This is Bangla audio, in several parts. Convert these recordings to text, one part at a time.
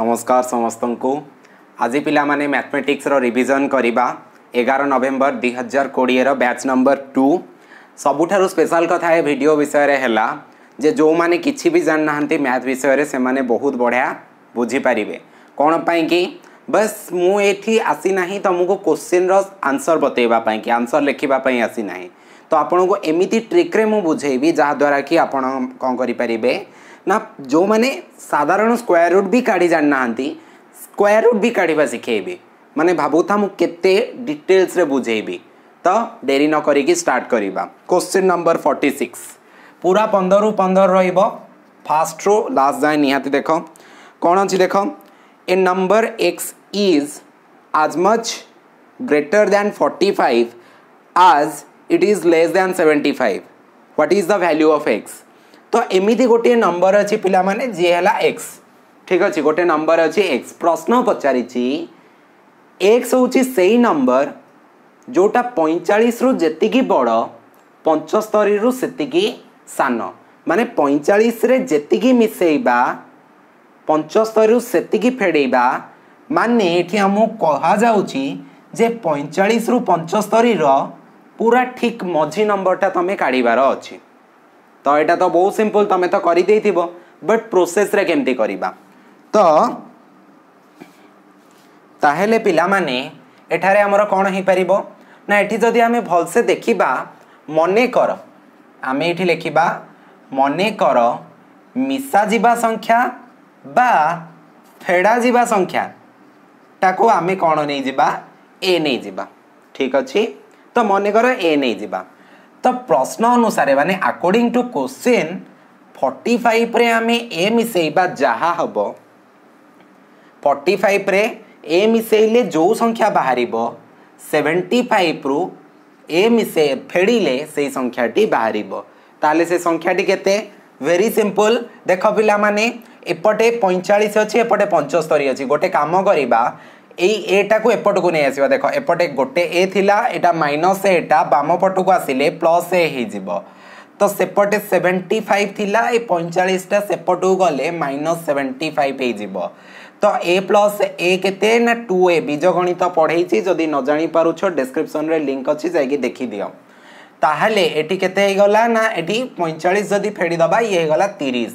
ନମସ୍କାର ସମସ୍ତଙ୍କୁ ଆଜି ପିଲାମାନେ ମ୍ୟାଥମେଟିକ୍ସର ରିଭିଜନ୍ କରିବା ଏଗାର ନଭେମ୍ବର ଦୁଇ ହଜାର କୋଡ଼ିଏର ବ୍ୟାଚ୍ ନମ୍ବର ଟୁ ସବୁଠାରୁ ସ୍ପେଶାଲ କଥା ଏ ଭିଡ଼ିଓ ବିଷୟରେ ହେଲା ଯେ ଯେଉଁମାନେ କିଛି ବି ଜାଣିନାହାନ୍ତି ମ୍ୟାଥ୍ ବିଷୟରେ ସେମାନେ ବହୁତ ବଢ଼ିଆ ବୁଝିପାରିବେ କ'ଣ ପାଇଁକି ବସ୍ ମୁଁ ଏଠି ଆସିନାହିଁ ତୁମକୁ କୋଶ୍ଚିନ୍ର ଆନ୍ସର୍ ବତେଇବା ପାଇଁକି ଆନ୍ସର୍ ଲେଖିବା ପାଇଁ ଆସିନାହିଁ ତ ଆପଣଙ୍କୁ ଏମିତି ଟ୍ରିକ୍ରେ ମୁଁ ବୁଝେଇବି ଯାହାଦ୍ୱାରା କି ଆପଣ କ'ଣ କରିପାରିବେ ना जो मैंने साधारण स्क्वयर रुट भी काढ़ी जाना स्क्वयर रुट भी काढ़ा शिखेबी मैंने भावुता मुझे केटेल्स बुझेबी तो डेरी न करी स्टार्ट करवा क्वेश्चन नंबर फर्टी सिक्स पूरा पंदर पंदर रास्ट रु लास्ट जाए नि देख कौन अच्छी देख a number X is as much greater than forty five as it is less than seventy five what is the value of X তো ଏମିତି ଗୋଟିଏ ନମ୍ବର ଅଛି ପିଲାମାନେ ଯିଏ ହେଲା ଏକ୍ସ ଠିକ୍ ଅଛି ଗୋଟେ ନମ୍ବର ଅଛି ଏକ୍ସ ପ୍ରଶ୍ନ ପଚାରିଛି ଏକ୍ସ ହେଉଛି ସେଇ ନମ୍ବର ଯେଉଁଟା ପଇଁଚାଳିଶରୁ ଯେତିକି ବଡ଼ ପଞ୍ଚସ୍ତରୀରୁ ସେତିକି ସାନ ମାନେ ପଇଁଚାଳିଶରେ ଯେତିକି ମିଶାଇବା ପଞ୍ଚସ୍ତରୀରୁ ସେତିକି ଫେଡ଼େଇବା ମାନେ ଏଠି ଆମକୁ କୁହାଯାଉଛି ଯେ ପଇଁଚାଳିଶରୁ ପଞ୍ଚସ୍ତରୀର ପୁରା ଠିକ୍ ମଝି ନମ୍ବରଟା ତୁମେ କାଢ଼ିବାର ଅଛି ତ ଏଇଟା ତ ବହୁତ ସିମ୍ପଲ୍ ତୁମେ ତ କରିଦେଇଥିବ ବଟ୍ ପ୍ରୋସେସ୍ରେ କେମିତି କରିବା ତ ତାହେଲେ ପିଲାମାନେ ଏଠାରେ ଆମର କ'ଣ ହେଇପାରିବ ନା ଏଠି ଯଦି ଆମେ ଭଲସେ ଦେଖିବା ମନେକର ଆମେ ଏଠି ଲେଖିବା ମନେକର ମିଶାଯିବା ସଂଖ୍ୟା ବା ଫେଡ଼ାଯିବା ସଂଖ୍ୟାଟାକୁ ଆମେ କ'ଣ ନେଇଯିବା ଏ ନେଇଯିବା ଠିକ୍ ଅଛି ତ ମନେକର ଏ ନେଇଯିବା ତ ପ୍ରଶ୍ନ ଅନୁସାରେ ମାନେ ଆକର୍ଡ଼ିଂ ଟୁ କୋଶ୍ଚିନ୍ ଫର୍ଟି ଫାଇଭ୍ରେ ଆମେ ଏ ମିଶାଇବା ଯାହା ହେବ ଫର୍ଟି ଫାଇଭ୍ରେ ଏ ମିଶାଇଲେ ଯେଉଁ ସଂଖ୍ୟା ବାହାରିବ ସେଭେଣ୍ଟି ଫାଇଭ୍ରୁ ଏ ମିଶାଇ ଫେଡ଼ିଲେ ସେଇ ସଂଖ୍ୟାଟି ବାହାରିବ ତାହେଲେ ସେ ସଂଖ୍ୟାଟି କେତେ ଭେରି ସିମ୍ପଲ୍ ଦେଖ ପିଲାମାନେ ଏପଟେ ପଇଁଚାଳିଶ ଅଛି ଏପଟେ ପଞ୍ଚସ୍ତରୀ ଅଛି ଗୋଟେ କାମ କରିବା এই এটাকে এপটকু নিয়ে আসবা দেখ এপটে গোটে এ লা এটা মাইনস এটা বাম পটকু আসলে প্লস এ হয়েযিব তো সেপটে সেভেন্টি ফাইভ লা এই পঁয়চাশটা সেপটু গলে মাইনস সেভেন্টি ফাইভ হয়েযিব তো এ প্লস এ কেতে না টু এ বীজগণিত পড়াইছি যদি ন জাঁপারুছ ডেসক্রিপশনরে লিঙ্ক অছি দেখি দিও তাহলে এটি কেতে হয়ে গলা না এটি পঁয়চাশ যদি ফেড়ি ফেড়িদবা ইয়ে হয়ে গলা তিরিশ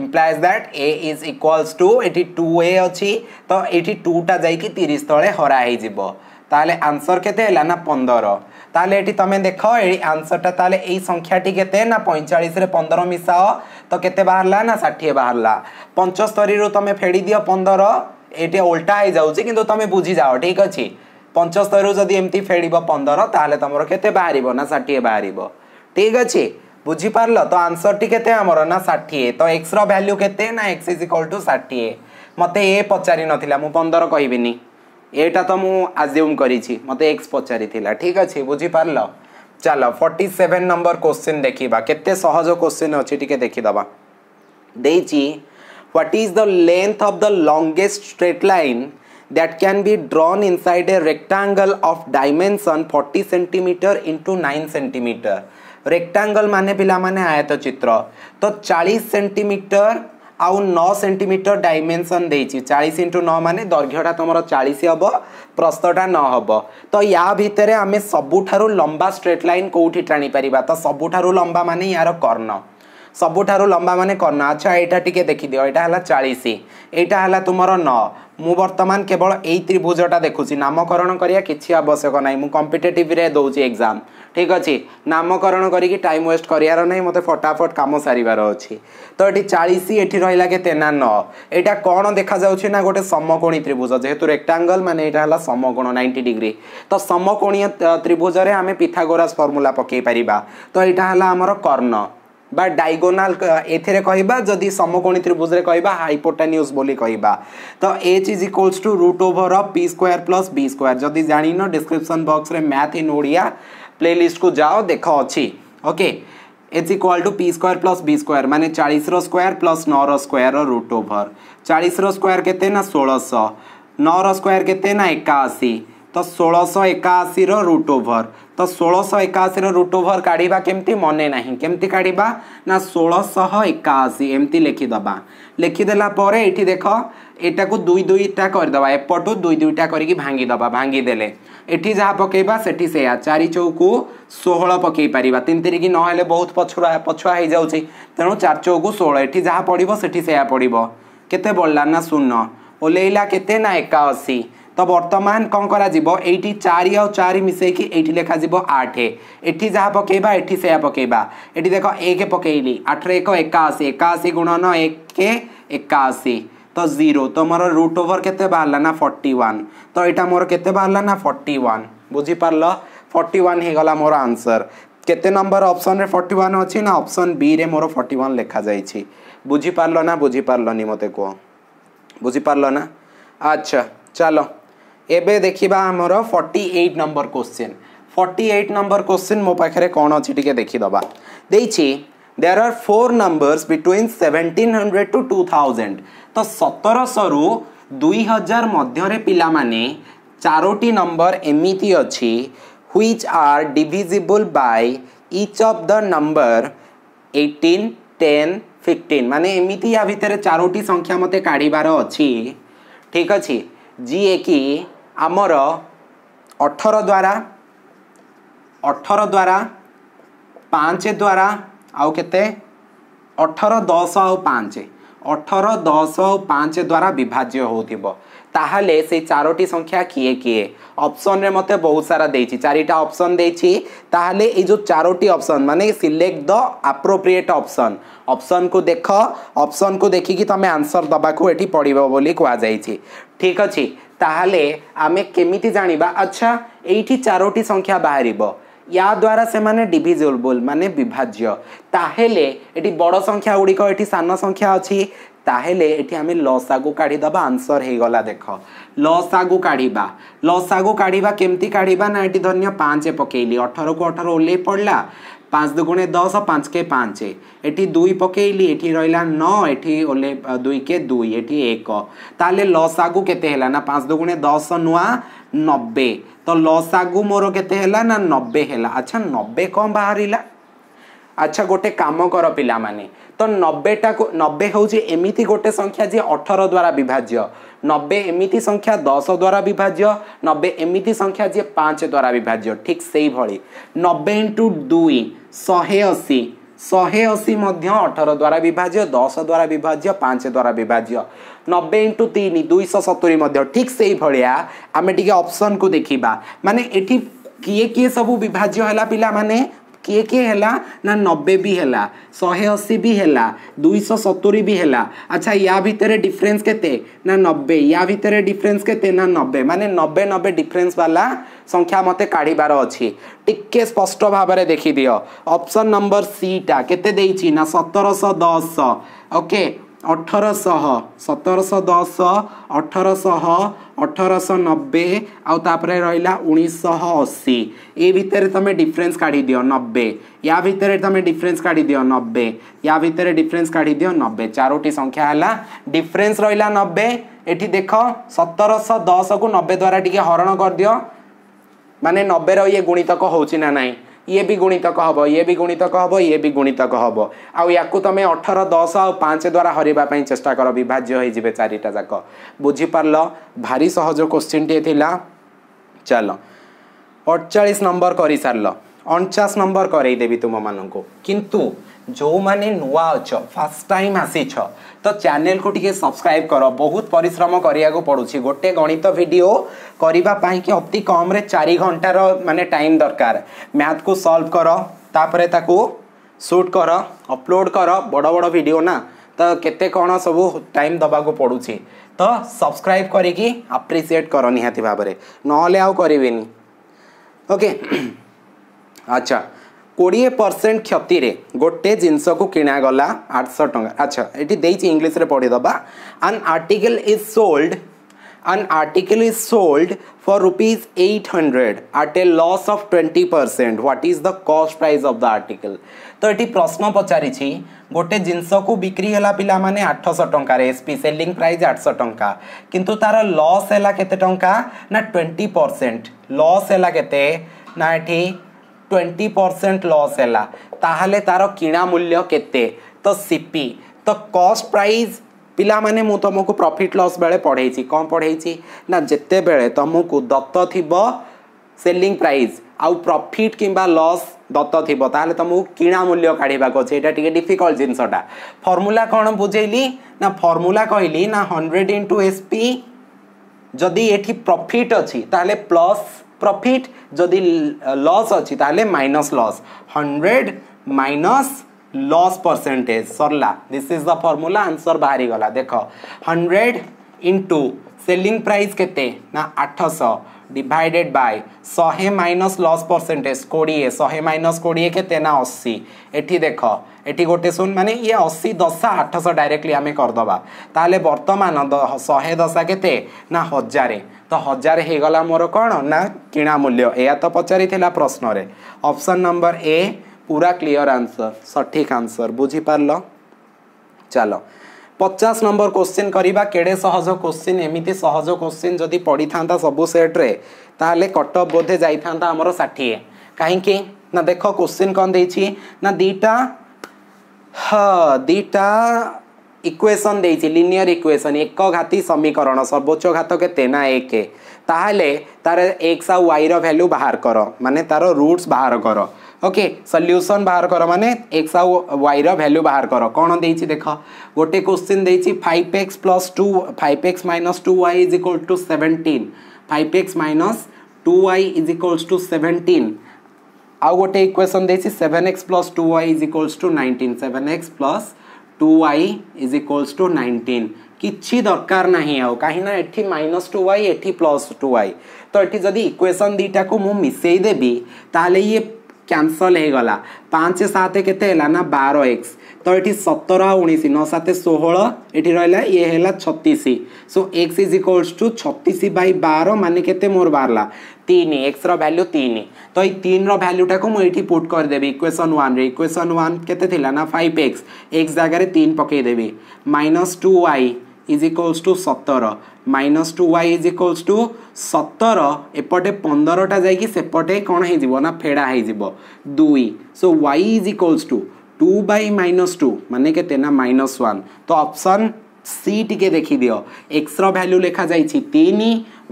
implies that a is equals to এটি টু এ অছি তো এটি টুটা যাইকি তিরিশ তলে হরা হয়েযিব তাহলে আনসর কেতে হল না পনের তাহলে এটি তুমি দেখ এই আনসরটা তাহলে এই সংখ্যাটি কেতে না পঁয়চাশে পনের মিশাও তো কেতে বাহারা না ষাঠিয়ে বাহারা পঞ্চস্তরী তুমি ফেড়ি দিও পনের এটি উল্টা হয়ে যাচ্ছে কিন্তু তুমি বুঝি যাও ঠিক আছে পঞ্চস্তরী যদি এমতি ফেড়ব পনের তাহলে তোমার কেতে বাহার না ষাঠিয়ে বাহার ঠিক আছে বুঝিপারল তো আনসরটি কেতে আমার না ষাঠিয়ে তো এক্সর ভ্যালু কেতে না এক্স ইজ ইকল টু ষাঠিয়ে মতো এ পচারি নথিলা মু পনের কহবিনি এটা তো মু আজ্যুম করেছি মতো এক্স পচারি ঠিক আছে বুঝিপারল চাল ফর্টি সেভেন নম্বর কোশ্চিন দেখিবা কেতে সহজ কোশ্চিন অছি টিকে দেখিদবা ଦେଇଛି what is the length of the longest straight line that can be drawn inside a rectangle of dimension forty centimetre into nine centimetre rectangle માને પિલામાને આયતચિત્ર તો ચાળીસ સેન્ટીમીટર ଆଉ ନଅ ସେଣ୍ଟିମିଟର ଡାଇମେନସନ୍ ଦେଇଛି ଚାଳିଶ ଇଣ୍ଟୁ ନଅ ମାନେ ଦୈର୍ଘ୍ୟଟା ତୁମର ଚାଳିଶ ହେବ ପ୍ରସ୍ତଟା ନଅ ହେବ ତ ୟା ଭିତରେ ଆମେ ସବୁଠାରୁ ଲମ୍ବା ଷ୍ଟ୍ରେଟ୍ ଲାଇନ୍ କେଉଁଠି ଟାଣିପାରିବା ତ ସବୁଠାରୁ ଲମ୍ବା ମାନେ ୟାର କର୍ଣ୍ଣ ସବୁଠାରୁ ଲମ୍ବା ମାନେ କର୍ଣ୍ଣ ଆଚ୍ଛା ଏଇଟା ଟିକେ ଦେଖିଦିଅ ଏଇଟା ହେଲା ଚାଳିଶ ଏଇଟା ହେଲା ତୁମର ନଅ ମୁଁ ବର୍ତ୍ତମାନ କେବଳ ଏଇ ତ୍ରିଭୁଜଟା ଦେଖୁଛି ନାମକରଣ କରିବା କିଛି ଆବଶ୍ୟକ ନାହିଁ ମୁଁ କମ୍ପିଟେଟିଭ୍ରେ ଦେଉଛି ଏକ୍ଜାମ୍ ଠିକ୍ ଅଛି ନାମକରଣ କରିକି ଟାଇମ୍ ୱେଷ୍ଟ କରିବାର ନାହିଁ ମୋତେ ଫଟାଫଟ କାମ ସାରିବାର ଅଛି ତ ଏଠି ଚାଳିଶ ଏଠି ରହିଲା କେତେ ନା ନଅ ଏଇଟା କ'ଣ ଦେଖାଯାଉଛି ନା ଗୋଟେ ସମକୋଣୀ ତ୍ରିଭୁଜ ଯେହେତୁ ରେକ୍ଟାଙ୍ଗଲ୍ ମାନେ ଏଇଟା ହେଲା ସମକୋଣ ନାଇଣ୍ଟି ଡିଗ୍ରୀ ତ ସମକୋଣୀୟ ତ୍ରିଭୁଜରେ ଆମେ ପିଥାଗୋରାସ୍ ଫର୍ମୁଲା ପକାଇ ପାରିବା ତ ଏଇଟା ହେଲା ଆମର କର୍ଣ୍ଣ বা ডাইগোনাল এতে কহবা যদি সমকোণী ত্রিভুজে কহবা হাইপোটানিউস বলি কহবা তো H is equals to root over of P square plus B square যদি জাণিন ডিসক্রিপশন বক্সরে ম্যাথ ইন ওড়িয়া প্লেলিস্ট কু যাও দেখ অছি okay is equal to P square plus B square मैंने चालीस स्क्वयर प्लस नौ स्क्वयर रुट ओभर चालीस स्क्वयर के षोलश नौ स्क्वयर के एकाशी तो षोलश एकाशी रुट ओभर ତ ଷୋଳଶହ ଏକାଅଶୀର ରୁଟ୍ ଓଭର୍ କାଢ଼ିବା କେମିତି ମନେ ନାହିଁ କେମିତି କାଢ଼ିବା ନା ଷୋଳଶହ ଏକାଅଶୀ ଏମିତି ଲେଖିଦେବା ଲେଖିଦେଲା ପରେ ଏଇଠି ଦେଖ ଏଟାକୁ ଦୁଇ ଦୁଇଟା କରିଦେବା ଏପଟୁ ଦୁଇ ଦୁଇଟା କରିକି ଭାଙ୍ଗିଦେବା ଭାଙ୍ଗିଦେଲେ ଏଠି ଯାହା ପକାଇବା ସେଠି ସେଇଆ ଚାରି ଚଉକୁ ଷୋହଳ ପକାଇ ପାରିବା ତିନି ତିରିକି ନହେଲେ ବହୁତ ପଛୁଆ ପଛୁଆ ହେଇଯାଉଛି ତେଣୁ ଚାରି ଚଉକୁ ଷୋହଳ ଏଠି ଯାହା ପଡ଼ିବ ସେଠି ସେଇଆ ପଡ଼ିବ କେତେ ବଳିଲା ନା ଶୂନ ଓହ୍ଲେଇଲା କେତେ ନା ଏକାଅଶୀ ତ ବର୍ତ୍ତମାନ କ'ଣ କରାଯିବ ଏଇଠି ଚାରି ଆଉ ଚାରି ମିଶାଇକି ଏଇଠି ଲେଖାଯିବ ଆଠ ଏଠି ଯାହା ପକାଇବା ଏଠି ସେୟା ପକାଇବା ଏଠି ଦେଖ ଏକ ପକାଇଲି ଆଠରେ ଏକ ଏକାଅଶୀ ଏକାଅଶୀ ଗୁଣନ ଏକ ଏକାଅଶୀ ତ ଜିରୋ ତ ମୋର ରୁଟ୍ ଓଭର କେତେ ବାହାରିଲା ନା ଫର୍ଟି ୱାନ୍ ତ ଏଇଟା ମୋର କେତେ ବାହାରିଲା ନା ଫର୍ଟି ୱାନ୍ ବୁଝିପାରିଲ ଫର୍ଟି ୱାନ୍ ହେଇଗଲା ମୋର ଆନ୍ସର କେତେ ନମ୍ବର ଅପସନ୍ରେ ଫର୍ଟି ୱାନ୍ ଅଛି ନା ଅପସନ୍ ବିରେ ମୋର ଫର୍ଟି ୱାନ୍ ଲେଖାଯାଇଛି ବୁଝିପାରିଲ ନା ବୁଝିପାରିଲନି ମୋତେ କୁହ ବୁଝିପାରିଲ ନା ଆଚ୍ଛା ଚାଲ ଏବେ ଦେଖିବା ଆମର forty eight number question forty eight number question ମୋ ପାଖରେ କ'ଣ ଅଛି ଟିକେ ଦେଖିଦେବା ଦେଇଛି there are four numbers between seventeen hundred to two thousand ତ ସତରଶହରୁ ଦୁଇ ହଜାର ମଧ୍ୟରେ ପିଲାମାନେ ଚାରୋଟି ନମ୍ବର ଏମିତି ଅଛି which are divisible by each of the number eighteen ten fifteen ମାନେ ଏମିତି ୟା ଭିତରେ ଚାରୋଟି ସଂଖ୍ୟା ମୋତେ କାଢ଼ିବାର ଅଛି ଠିକ୍ ଅଛି ଯିଏକି ଆମର ଅଠର ଦ୍ୱାରା ଅଠର ଦ୍ୱାରା ପାଞ୍ଚ ଦ୍ୱାରା ଆଉ କେତେ ଅଠର ଦଶ ଆଉ ପାଞ୍ଚ ଅଠର ଦଶ ଆଉ ପାଞ୍ଚ ଦ୍ୱାରା ବିଭାଜ୍ୟ ହେଉଥିବ ତାହେଲେ ସେଇ ଚାରୋଟି ସଂଖ୍ୟା କିଏ କିଏ ଅପସନରେ ମୋତେ ବହୁତ ସାରା ଦେଇଛି ଚାରିଟା ଅପସନ୍ ଦେଇଛି ତାହେଲେ ଏଇ ଯେଉଁ ଚାରୋଟି ଅପସନ୍ ମାନେ ସିଲେକ୍ଟ ଦ ଆପ୍ରୋପ୍ରିଏଟ୍ ଅପସନ୍ ଅପସନ୍କୁ ଦେଖ ଅପସନ୍କୁ ଦେଖିକି ତୁମେ ଆନ୍ସର୍ ଦେବାକୁ ଏଠି ପଡ଼ିବ ବୋଲି କୁହାଯାଇଛି ଠିକ୍ ଅଛି ତାହେଲେ ଆମେ କେମିତି ଜାଣିବା ଆଚ୍ଛା ଏଇଠି ଚାରୋଟି ସଂଖ୍ୟା ବାହାରିବ ୟା ଦ୍ୱାରା ସେମାନେ ଡିଭିଜୁଏବୁଲ୍ ମାନେ ବିଭାଜ୍ୟ ତାହେଲେ ଏଠି ବଡ଼ ସଂଖ୍ୟା ଗୁଡ଼ିକ ଏଠି ସାନ ସଂଖ୍ୟା ଅଛି ତାହେଲେ ଏଠି ଆମେ ଲସାଗୁ କାଢ଼ିଦେବା ଆନ୍ସର ହେଇଗଲା ଦେଖ ଲସାଗୁ କାଢ଼ିବା ଲସାଗୁ କାଢ଼ିବା କେମିତି କାଢ଼ିବା ନା ଏଠି ଧରିନିଅ ପାଞ୍ଚ ପକେଇଲି ଅଠରକୁ ଅଠର ଓହ୍ଲେଇ ପଡ଼ିଲା পাঁচ দুগুণে দশ পাঁচকে ପାଞ୍ଚ এটি দুই পকাইলি এটি রহলা ন এটি ওলে দুইকে দুই এটি এক তাহলে লসাগু কেতে হল না পাঁচ দুগুণে দশ নূয়া নবে তো লসাগু মোর কেতে হল না নবে হল আচ্ছা নবে কম বাহারা আচ্ছা গোটে কাম কর পিলামানে ତ ନବେଟାକୁ ନବେ ହେଉଛି ଏମିତି ଗୋଟେ ସଂଖ୍ୟା ଯିଏ ଅଠର ଦ୍ୱାରା ବିଭାଜ୍ୟ ନବେ ଏମିତି ସଂଖ୍ୟା ଦଶ ଦ୍ୱାରା ବିଭାଜ୍ୟ ନବେ ଏମିତି ସଂଖ୍ୟା ଯିଏ ପାଞ୍ଚ ଦ୍ୱାରା ବିଭାଜ୍ୟ ଠିକ୍ ସେଇଭଳି ନବେ ଇଣ୍ଟୁ ଦୁଇ ଶହେ ଅଶୀ ଶହେ ଅଶୀ ମଧ୍ୟ ଅଠର ଦ୍ୱାରା ବିଭାଜ୍ୟ ଦଶ ଦ୍ୱାରା ବିଭାଜ୍ୟ ପାଞ୍ଚ ଦ୍ୱାରା ବିଭାଜ୍ୟ ନବେ ଇଣ୍ଟୁ ତିନି ଦୁଇଶହ ସତୁରି ମଧ୍ୟ ଠିକ୍ ସେଇଭଳିଆ ଆମେ ଟିକେ ଅପସନ୍କୁ ଦେଖିବା ମାନେ ଏଠି କିଏ କିଏ ସବୁ ବିଭାଜ୍ୟ ହେଲା ପିଲାମାନେ କିଏ କିଏ ହେଲା ନା ନବେ ବି ହେଲା ଶହେ ଅଶୀ ବି ହେଲା ଦୁଇଶହ ସତୁରି ବି ହେଲା ଆଚ୍ଛା ୟା ଭିତରେ ଡିଫରେନ୍ସ କେତେ ନା ନବେ ୟା ଭିତରେ ଡିଫରେନ୍ସ କେତେ ନା ନବେ ମାନେ ନବେ ନବେ ଡିଫରେନ୍ସ ବାଲା ସଂଖ୍ୟା ମୋତେ କାଢ଼ିବାର ଅଛି ଟିକେ ସ୍ପଷ୍ଟ ଭାବରେ ଦେଖିଦିଅ ଅପସନ୍ ନମ୍ବର ସିଟା କେତେ ଦେଇଛି ନା ସତରଶହ ଦଶ ଓକେ ଅଠରଶହ ସତରଶହ ଦଶ ଅଠରଶହ ଅଠରଶହ ନବେ ଆଉ ତାପରେ ରହିଲା ଉଣେଇଶହ ଅଶୀ ଏ ଭିତରେ ତୁମେ ଡିଫରେନ୍ସ କାଢ଼ିଦିଅ ନବେ ୟା ଭିତରେ ତୁମେ ଡିଫରେନ୍ସ କାଢ଼ିଦିଅ ନବେ ୟା ଭିତରେ ଡିଫରେନ୍ସ କାଢ଼ିଦିଅ ନବେ ଚାରୋଟି ସଂଖ୍ୟା ହେଲା ଡିଫରେନ୍ସ ରହିଲା ନବେ ଏଠି ଦେଖ ସତରଶହ ଦଶକୁ ନବେ ଦ୍ୱାରା ଟିକେ ହରଣ କରିଦିଅ ମାନେ ନବେର ଇଏ ଗୁଣିତକ ହେଉଛି ନା ନାହିଁ ଇଏ ବି ଗୁଣିତକ ହେବ ଇଏ ବି ଗୁଣିତକ ହେବ ଇଏ ବି ଗୁଣିତକ ହେବ ଆଉ ୟାକୁ ତୁମେ ଅଠର ଦଶ ଆଉ ପାଞ୍ଚ ଦ୍ୱାରା ହରିବା ପାଇଁ ଚେଷ୍ଟା କର ବିଭାଜ୍ୟ ହେଇଯିବେ ଚାରିଟା ଯାକ ବୁଝିପାରିଲ ଭାରି ସହଜ କୋଶ୍ଚିନ୍ଟିଏ ଥିଲା ଚାଲ ଅଠଚାଳିଶ ନମ୍ବର କରିସାରିଲ ଅଣଚାଶ ନମ୍ବର କରେଇଦେବି ତୁମମାନଙ୍କୁ କିନ୍ତୁ ଯେଉଁମାନେ ନୂଆ ଅଛ ଫାର୍ଷ୍ଟ ଟାଇମ୍ ଆସିଛ तो चैनल को टी सब्सक्राइब कर बहुत परिश्रम करने पड़ू गोटे गणित भिड करने अति कम्रे चार घंटार मान टाइम दरकार मैथ को सल्व कर तापर ताकू सुट कर अपलोड कर बड़ बड़ भिड ना तो के कौन सब टाइम दबाक पड़ू तो सब्सक्राइब करी आप्रिसीएट कर निहाती भाव में नी ओके अच्छा কোড়িয়ে পরসেন্ট ক্ষতিরে গোটে জিনিসকু কিণাগলা আটশো টঙ্কা আচ্ছা এটি দিয়েছি ইংলিশে পড়িদেবা an article is sold an article is sold for rupees eight hundred at a loss of twenty percent what is the cost price of the article তো এটি প্রশ্ন পচারিছি গোটে জিনিসকু বিক্রি হল পিলা মানে আটশো টঙ্কার এসপি সেলিং প্রাইস আটশো টঙ্কা কিন্তু তার লস হল কেতে টঙ্কা না টোয়েন্টি পরসেন্ট লস হল কেতে না এটি ଟ୍ୱେଣ୍ଟି ପରସେଣ୍ଟ ଲସ୍ ହେଲା ତାହେଲେ ତା'ର କିଣା ମୂଲ୍ୟ କେତେ ତ ସିପି ତ କଷ୍ଟ ପ୍ରାଇସ୍ ପିଲାମାନେ ମୁଁ ତୁମକୁ ପ୍ରଫିଟ୍ ଲସ୍ ବେଳେ ପଢ଼େଇଛି କ'ଣ ପଢ଼େଇଛି ନା ଯେତେବେଳେ ତୁମକୁ ଦତ୍ତ ଥିବ ସେଲିଂ ପ୍ରାଇସ୍ ଆଉ ପ୍ରଫିଟ୍ କିମ୍ବା ଲସ୍ ଦତ୍ତ ଥିବ ତାହେଲେ ତୁମକୁ କିଣା ମୂଲ୍ୟ କାଢ଼ିବାକୁ ଅଛି ଏଇଟା ଟିକେ ଡିଫିକଲ୍ଟ ଜିନିଷଟା ଫର୍ମୁଲା କ'ଣ ବୁଝେଇଲି ନା ଫର୍ମୁଲା କହିଲି ନା ହଣ୍ଡ୍ରେଡ଼ ଇଣ୍ଟୁ ଏସ୍ ପି ଯଦି ଏଠି ପ୍ରଫିଟ୍ ଅଛି ତାହେଲେ ପ୍ଲସ୍ প্রফিট যদি লস অছি তাহলে minus loss hundred minus loss percentage সরলা this is the formula answer বাহারি গলা দেখ হন্ড্রেড ইন্টু সেলিং প্রাইস কেতে না আঠশহ ডিভাইডেড বাই শহে মাইনস লস ପରସେଣ୍ଟେଜ କୋଡ଼ିଏ ଶହେ ମାଇନସ୍ କୋଡ଼ିଏ କେତେ ନା ଅଶୀ ଏଠି ଦେଖ ଏଠି ଗୋଟେ ଶୂନ ମାନେ ଇଏ ଅଶୀ ଦଶା ଆଠଶହ ଡାଇରେକ୍ଟଲି ଆମେ କରିଦେବା ତାହେଲେ ବର୍ତ୍ତମାନ ଶହେ ଦଶା କେତେ ନା ହଜାରେ ତ ହଜାରେ ହେଇଗଲା ମୋର କ'ଣ ନା କିଣା ମୂଲ୍ୟ ଏହା ତ ପଚାରିଥିଲା ପ୍ରଶ୍ନରେ ଅପସନ୍ ନମ୍ବର ଏ ପୁରା କ୍ଲିଅର ଆନ୍ସର ସଠିକ୍ ଆନ୍ସର ବୁଝିପାରିଲ ଚାଲ ପଚାଶ ନମ୍ବର କୋଶ୍ଚିନ୍ କରିବା କେଡ଼େ ସହଜ କୋଶ୍ଚିନ୍ ଏମିତି ସହଜ କୋଶ୍ଚିନ୍ ଯଦି ପଡ଼ିଥାନ୍ତା ସବୁ ସେଟ୍ରେ ତାହେଲେ କଟଅଫ୍ ବୋଧେ ଯାଇଥାନ୍ତା ଆମର ଷାଠିଏ କାହିଁକି ନା ଦେଖ କୋଶ୍ଚିନ୍ କ'ଣ ଦେଇଛି ନା ଦୁଇଟା ଦୁଇଟା ଇକ୍ୱେସନ୍ ଦେଇଛି ଲିନିୟର ଇକ୍ୱେସନ୍ ଏକ ଘାତି ସମୀକରଣ ସର୍ବୋଚ୍ଚ ଘାତ କେତେ ନା ଏକ ତାହେଲେ ତାର ଏକ୍ସ ଆଉ ୱାଇର ଭ୍ୟାଲ୍ୟୁ ବାହାର କର ମାନେ ତାର ରୁଟ୍ସ ବାହାର କର ओके सल्यूसन बाहर कर मान एक्स आउ वाई रैल्यू बाहर कर कौन दे देख गोटे क्वेश्चन दे five X plus two five X minus two Y is equal to seventeen five X minus two Y is equal to seventeen आउ गोटे इक्वेसन दे seven X plus two Y is equals to nineteen seven X plus two Y is equals to nineteen किसी दरकार ना कहीं ना तो ये माइनस टू वाई एटी प्लस टू वाई तो ये जदि इक्वेसन दुटा को मुझे मिसेदेवी देवी ये କ୍ୟାନସଲ୍ ହେଇଗଲା ପାଞ୍ଚ ସାତ କେତେ ହେଲା ନା ବାର ଏକ୍ସ ତ ଏଠି ସତର ଆଉ ଉଣେଇଶ ନଅ ସାତ ଷୋହଳ ଏଠି ରହିଲା ଇଏ ହେଲା ଛତିଶ so X is equals to ଛତିଶ ବାଇ ବାର ମାନେ କେତେ ମୋର ବାହାରିଲା ତିନି ଏକ୍ସର ଭ୍ୟାଲ୍ୟୁ ତିନି ତ ଏଇ ତିନିର ଭ୍ୟାଲ୍ୟୁଟାକୁ ମୁଁ ଏଇଠି ପୁଟ୍ କରିଦେବି ଇକ୍ୱେସନ୍ ୱାନ୍ରେ ଇକ୍ୱେସନ୍ ୱାନ୍ କେତେ ଥିଲା ନା ଫାଇଭ୍ ଏକ୍ସ ଏକ୍ସ ଜାଗାରେ ତିନି ପକାଇଦେବି minus two Y is equals to সতের minus two Y is equals to সতের এপটে পনেরটা যাই সেপটে কম হয়ে না ফেড়া হয়ে দুই so Y is equals to two by minus two মানে কেতে না মাইনস ওয়ান তো অপশন সি টিকে দেখিদিও এক্সর ভ্যালু লেখা যাই তিন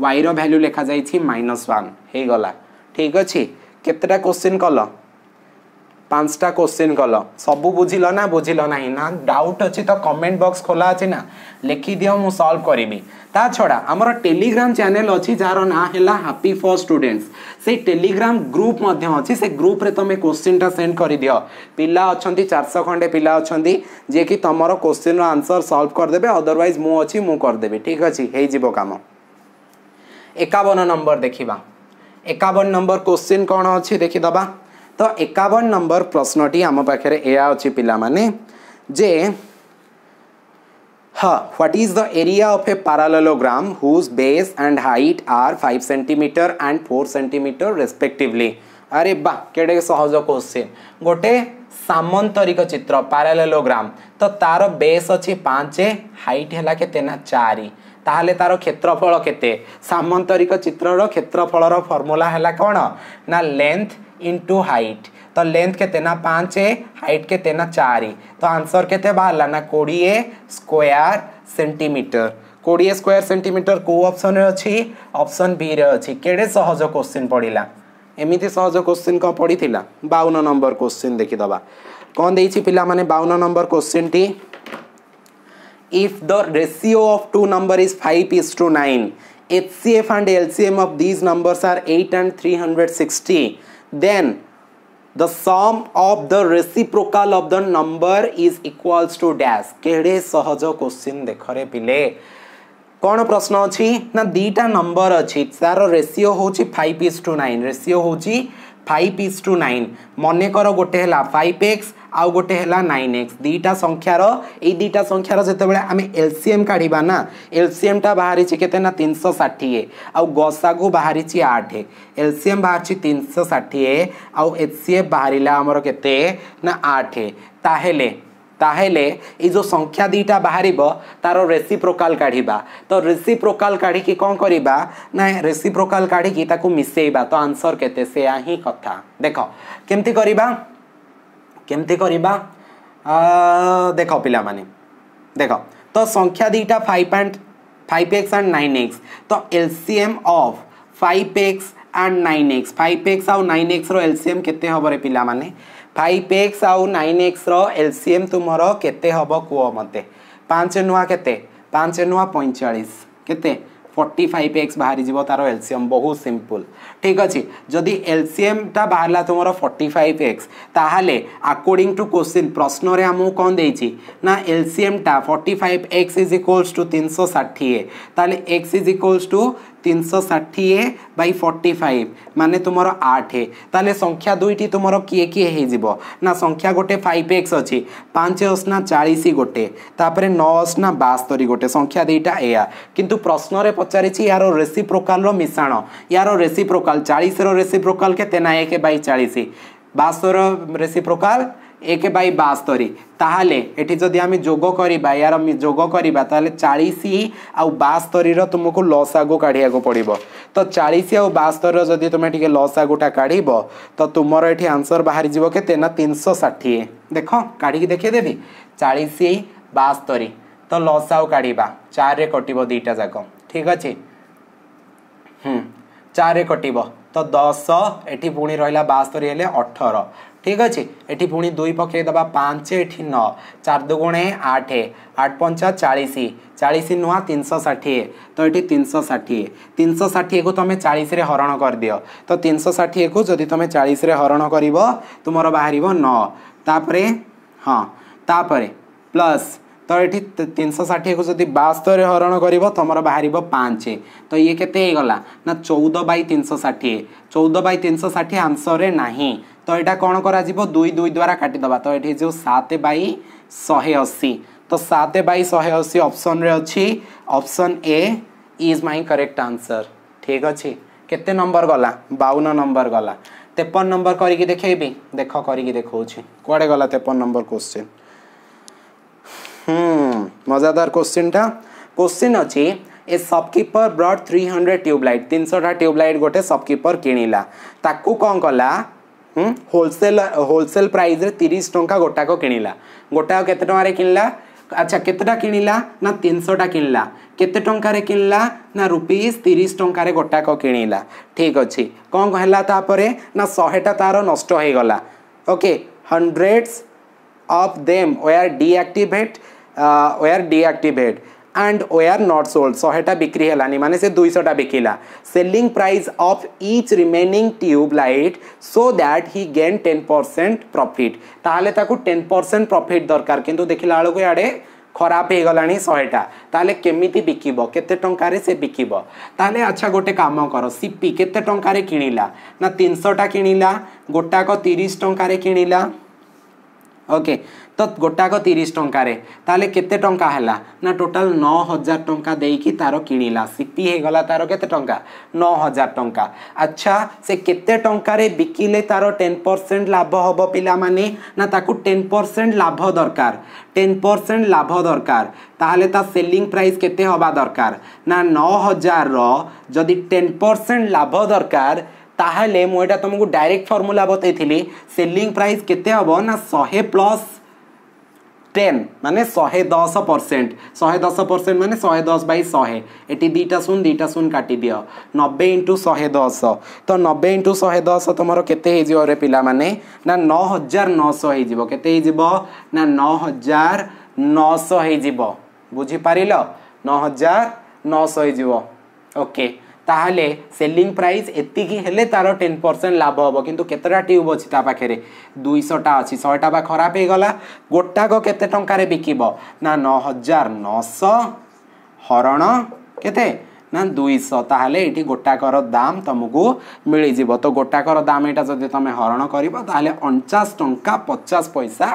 ওয়াইর ভ্যালু লেখা যাই মাইনস ওয়ান হয়ে গলা ঠিক আছে কেতটা কোশ্চিন কল পাঁচটা কোশ্চিন কল সবু বুঝিল না বুঝিল না না ডাউট অছি তো কমেন্ট বক্স খোলা আছে না লেখি দিও মু সলভ করিবি তা ছড়া আমার টেলিগ্রাম চ্যানেল অছি যার না হেলা হ্যাপি ফর স্টুডেন্টস সেই টেলিগ্রাম গ্রুপ মধ্যে অছি সে গ্রুপরে তুমি কোশ্চিনটা সেন্ড করে দিও পিলা অছন্তি 400 খন্ডে পিলা অছন্তি যে কি তোমার কোশ্চিনর আনসর সলভ করে দেবে অদরওয়াইজ মু অছি মু করদেবি ঠিক আছে হেই যাব কাম একাবন নম্বর দেখিবা একাবন নম্বর কোশ্চিন কোণ অছি দেখি দেবা ତ ଏକାବନ ନମ୍ବର ପ୍ରଶ୍ନଟି ଆମ ପାଖରେ ଏହା ଅଛି ପିଲାମାନେ ଯେ ହଁ what is the area of a parallelogram whose base and height are five centimetre and four centimetre respectively ଆରେ ବା କେଡ଼େ ସହଜ କୋଶ୍ଚିନ୍ ଗୋଟେ ସାମନ୍ତରିକ ଚିତ୍ର ପାରାଲୋଗ୍ରାମ୍ ତ ତାର ବେସ୍ ଅଛି ପାଞ୍ଚ ହାଇଟ୍ ହେଲା କେତେ ନା ଚାରି ତାହେଲେ ତାର କ୍ଷେତ୍ରଫଳ କେତେ ସାମନ୍ତରିକ ଚିତ୍ରର କ୍ଷେତ୍ରଫଳର ଫର୍ମୁଲା ହେଲା କ'ଣ ନା ଲେନ୍ଥ इंटू हाइट तो लेंथ के तेना पाँच हाइट के तेना चार तो आंसर के बाहर ना कोड़े स्क्वयर सेंटीमीटर कोड़े स्क्वयर सेंटीमीटर कौ अप्सन अच्छी अप्सन बी रे अच्छी केड़े सहज क्वेश्चन पड़ा एमती सहज क्वेश्चन कौन पड़ी बावन नंबर क्वेश्चन देखीदबा कौन दे पाने बावन नंबर क्वेश्चन टी if the ratio of two number is five is to nine H C F and L C M of these numbers are eight and three hundred sixty then the sum of the reciprocal of the number is equals to dash केडे सहज क्वेश्चन देखरे पिले कौन प्रश्न अच्छी ना दीटा नंबर अच्छी तार रेसीो हूँ 5 is to 9 रेसीो हूँ 5 is to 9 मन कर गोटे फाइव 5x आउ गोटे है नाइन एक्स दुईटा संख्यार यही दुईटा संख्यार जितेबाला आम एलसीएम काढ़ा ना एलसीएमटा बाहरी के तीन सौ षाठी आउ गसागु बाहरी आठ एलसीएम बाहर तीन शौ षाठी आउ एच सी एफ बाहर आमर के आठ ताहले ताहले जो संख्या दुईटा बाहर तार रेसीप्रोकाल काढ़ा तो रेसीप्रोकाल काढ़ी कौन करवा ना रेसीप्रोकाल काढ़ी मिसेवा तो आंसर के कथा देख केमती কেমতি করা দেখ পিলা মানে দেখ তো সংখ্যা দুইটা five and five x and nine x তো LCM of five x and nine x five x আউ নাইন এক্সর এলসিএম কেতে হব রে পিলা মানে ফাইভ এক্স আউ নাইন এক্সর এলসিএম তুমর কেতে হব কুহ মতে পাঁচ নুয়া কেতে পাঁচ নুয়া পঁয়চাশ কেতে ফর্টি ফাইভ এক্স বাহারি যাব তার এলসিএম বহু সিম্পল ঠিক আছে যদি এলসিএমটা বাহারা তোমার ফর্টি ফাইভ এক্স তাহলে আকর্ডিং টু কোশ্চিন প্রশ্নরে আমি কম দিয়েছি না এলসিএমটা forty five x is equals to তিনশো ষাঠিয়ে তাহলে এক্স ইজ ইকোয়ালস টু तीन सौ षाठी बै फर्टी फाइव मान तुम आठ ताले संख्या दुईटी तुम किए किए हो संख्या गोटे फाइव एक्स अच्छी पाँच अस्ना चालीस गोटे तापर नौ अस्ना बास्तरी गोटे संख्या दुईटा या किंतु प्रश्न पचारि यार रेसीप्रोकाल मिशाण यार रेसीप्रोकाल चालीस रेसीप्रोकाल के ना एक बै चालीस बास्तर रेसीप्रोकाल ଏକ ବାଇ ବାସ୍ତରୀ ତାହେଲେ ଏଠି ଯଦି ଆମେ ଯୋଗ କରିବା ଏହାର ଯୋଗ କରିବା ତାହେଲେ ଚାଳିଶ ଆଉ ବାସ୍ତରୀର ତୁମକୁ ଲସାଗୁ କାଢ଼ିବାକୁ ପଡ଼ିବ ତ ଚାଳିଶ ଆଉ ବାସ୍ତରୀର ଯଦି ତୁମେ ଟିକେ ଲସାଗୁଟା କାଢ଼ିବ ତ ତୁମର ଏଠି ଆନ୍ସର୍ ବାହାରିଯିବ କେତେ ନା ତିନିଶହ ଷାଠିଏ ଦେଖ କାଢ଼ିକି ଦେଖେଇଦେବି ଚାଳିଶ ବାସ୍ତରୀ ତ ଲସାଉ କାଢ଼ିବା ଚାରିରେ କଟିବ ଦୁଇଟା ଯାକ ଠିକ୍ ଅଛି ହୁଁ ଚାରିରେ କଟିବ ତ ଦଶ ଏଠି ପୁଣି ରହିଲା ବାସ୍ତରୀ ହେଲେ ଅଠର ঠিক আছে এটি পুঁ দুই পকাই দেবা পাঁচ এটি ন চার দুগুণে আঠ আট পঞ্চা চাশ চাশ নুয়া তিনশো ষাঠিয়ে তো এটি তিনশো ষাঠিয়ে তিনশো ষাঠিয়ে তুমি চাশে হরণ করিদিও তো তিনশো ষাঠিয়ে যদি তুমি চাশে হরণ করব তোমার বাহার ন তাপরে হ্যাঁ তাপরে প্লস ତ ଏଠି ତିନିଶହ ଷାଠିଏକୁ ଯଦି ବାସ୍ତରରେ ହରଣ କରିବ ତୁମର ବାହାରିବ ପାଞ୍ଚ ତ ଇଏ କେତେ ହେଇଗଲା ନା ଚଉଦ ବାଇ ତିନିଶହ ଷାଠିଏ ଚଉଦ ବାଇ ତିନିଶହ ଷାଠିଏ ଆନ୍ସରରେ ନାହିଁ ତ ଏଇଟା କ'ଣ କରାଯିବ ଦୁଇ ଦୁଇ ଦ୍ୱାରା କାଟିଦେବା ତ ଏଠି ଯେଉଁ ସାତ ବାଇ ଶହେ ଅଶୀ ତ ସାତ ବାଇ ଶହେ ଅଶୀ ଅପସନ୍ରେ ଅଛି option A is my correct answer ଠିକ୍ ଅଛି କେତେ ନମ୍ବର ଗଲା ବାଉନ ନମ୍ବର ଗଲା ତେପନ ନମ୍ବର କରିକି ଦେଖେଇବି ଦେଖ କରିକି ଦେଖାଉଛି କୁଆଡ଼େ ଗଲା ତେପନ ନମ୍ବର କୋଶ୍ଚିନ୍ হুম মজাদার কোশ্চিনটা কোশ্চিন ଅଛି a shopkeeper brought three hundred tube light ତିନିଶହଟା ଟ୍ୟୁବ୍ଲାଇଟ୍ ଗୋଟେ ସପ୍କିପର କିଣିଲା ତାକୁ କ'ଣ କଲା ହୋଲସେଲ ହୋଲସେଲ ପ୍ରାଇସ୍ରେ ତିରିଶ ଟଙ୍କା ଗୋଟାକ କିଣିଲା ଗୋଟାକ କେତେ ଟଙ୍କାରେ କିଣିଲା ଆଚ୍ଛା କେତେଟା କିଣିଲା ନା ତିନିଶହଟା କିଣିଲା କେତେ ଟଙ୍କାରେ କିଣିଲା ନା ରୁପିସ୍ ତିରିଶ ଟଙ୍କାରେ ଗୋଟାକ କିଣିଲା ଠିକ୍ ଅଛି କ'ଣ ହେଲା ତାପରେ ନା ଶହେଟା ତା'ର ନଷ୍ଟ ହୋଇଗଲା okay hundreds of them were deactivate were deactivate and were not sold শহেটা বিক্রি হলানি মানে সে দুইশটা বিকিলা selling price of each remaining tube light so that he gain ten percent profit তাহলে তাকে টেন পরসেন্ট প্রফিট দরকার কিন্তু দেখিলা বেড়ে ইয়াড়ে ଖରାପ ହେଇଗଲାଣି ଶହେଟା ତାହେଲେ କେମିତି ବିକିବ କେତେ ଟଙ୍କାରେ ସେ ବିକିବ ତାହେଲେ ଆଚ୍ଛା ଗୋଟେ କାମ କର ସିପି କେତେ ଟଙ୍କାରେ କିଣିଲା ନା ତିନିଶହଟା କିଣିଲା ଗୋଟାକ ତିରିଶ ଟଙ୍କାରେ କିଣିଲା ଓକେ ତ ଗୋଟାକ ତିରିଶ ଟଙ୍କାରେ ତାହେଲେ କେତେ ଟଙ୍କା ହେଲା ନା ଟୋଟାଲ୍ ନଅ ହଜାର ଟଙ୍କା ଦେଇକି ତା'ର କିଣିଲା ସିପି ହେଇଗଲା ତା'ର କେତେ ଟଙ୍କା ନଅ ହଜାର ଟଙ୍କା ଆଚ୍ଛା ସେ କେତେ ଟଙ୍କାରେ ବିକିଲେ ତା'ର ଟେନ୍ ପରସେଣ୍ଟ ଲାଭ ହେବ ପିଲାମାନେ ନା ତାକୁ ଟେନ୍ ପରସେଣ୍ଟ ଲାଭ ଦରକାର ଟେନ୍ ପରସେଣ୍ଟ ଲାଭ ଦରକାର ତାହେଲେ ତା ସେଲିଂ ପ୍ରାଇସ୍ କେତେ ହେବା ଦରକାର ନା ନଅ ହଜାରର ଯଦି ଟେନ୍ ପରସେଣ୍ଟ ଲାଭ ଦରକାର ତାହେଲେ ମୁଁ ଏଇଟା ତୁମକୁ ଡାଇରେକ୍ଟ ଫର୍ମୁଲା ବତେଇଥିଲି ସେଲିଂ ପ୍ରାଇସ୍ କେତେ ହେବ ନା ଶହେ ପ୍ଲସ୍ টেন মানে শহে দশ পরসেন্ট শহে দশ পরসেন্ট মানে শহে দশ বাই শহে এটি দুইটা শূন্য দুইটা শূন্য কাটি দিও নবে ইন্টু শহে দশ তো নবে ইন্টু শহে দশ তোমার কেতে হয়েযিব রে পিলামানে না ন হাজার নশহ হয়েযিব কেতে হয়েযিব না ন হাজার নশহ হয়েযিব বুঝিপারিল ন হাজার নশহ হয়েযিব ওকে তাহলে সেলিং প্রাইস এতিকি হলে তার টেন পরসেন্ট লাভ হব কিন্তু কতটা টিউব অছি তা পাখে দুইশটা অছি শহেটা বা খরাপ হয়ে গলা গোটাক কেতে টঙ্কার বিকিব না ন হাজার নশ হরণ কেতে না দুইশ তাহলে এটি গোটাকর দাম তুমকু মিলিযোগ তো গোটাকর দাম এটা যদি তুমি হরণ করব তাহলে অঞ্চাশ টঙ্কা পচাশ পয়সা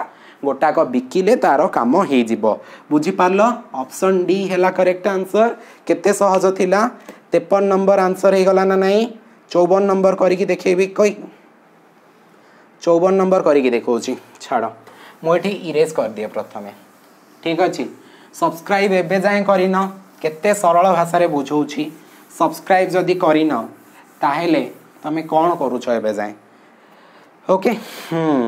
গোটাক বিকিলে তার কাম হয়ে যাব বুঝিপারল অপশন ডি হেলা করেক্ট আনসর কেতে সহজ লা তেপন নম্বর আনসর হয়েগলা না নাই চৌবন নম্বর করি দেখেবি কই চৌবন নম্বর করি দেখছি ছাড় মু এটি ইরেজ করিদিয়ে প্রথমে ঠিক আছে সবসক্রাইব এবে যায় করিন কেতে সরল ভাষার বুঝাউছি সবসক্রাইব যদি করিন তাহলে তুমি কণ করুছ এবে যায় ওকে হুম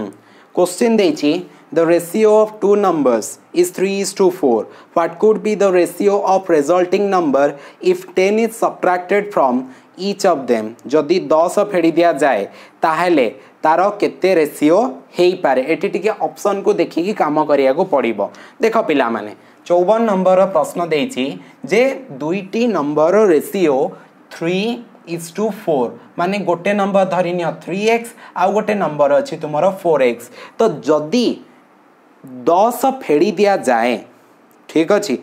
কোশ্চিন দিয়েছি The ratio of two numbers is 3 is to 4. What could be the ratio of resulting number if 10 is subtracted from each of them? যদি 10 ফেড়ি দিয়া যায় তাহলে তার কেতে রেসিও ହେଇପାରେ ଏଠି ଟିକେ ଅପସନ୍କୁ ଦେଖିକି କାମ କରିବାକୁ ପଡ଼ିବ ଦେଖ ପିଲାମାନେ ଚଉବନ ନମ୍ବରର ପ୍ରଶ୍ନ ଦେଇଛି ଯେ ଦୁଇଟି ନମ୍ବରର ratio three is to four ମାନେ ଗୋଟେ ନମ୍ବର ଧରିନିଅ ଥ୍ରୀ ଏକ୍ସ ଆଉ ଗୋଟେ ନମ୍ବର ଅଛି ତୁମର ଫୋର୍ ଏକ୍ସ ତ ଯଦି দশ ফেড়ি দিয়া যায় ঠিক আছে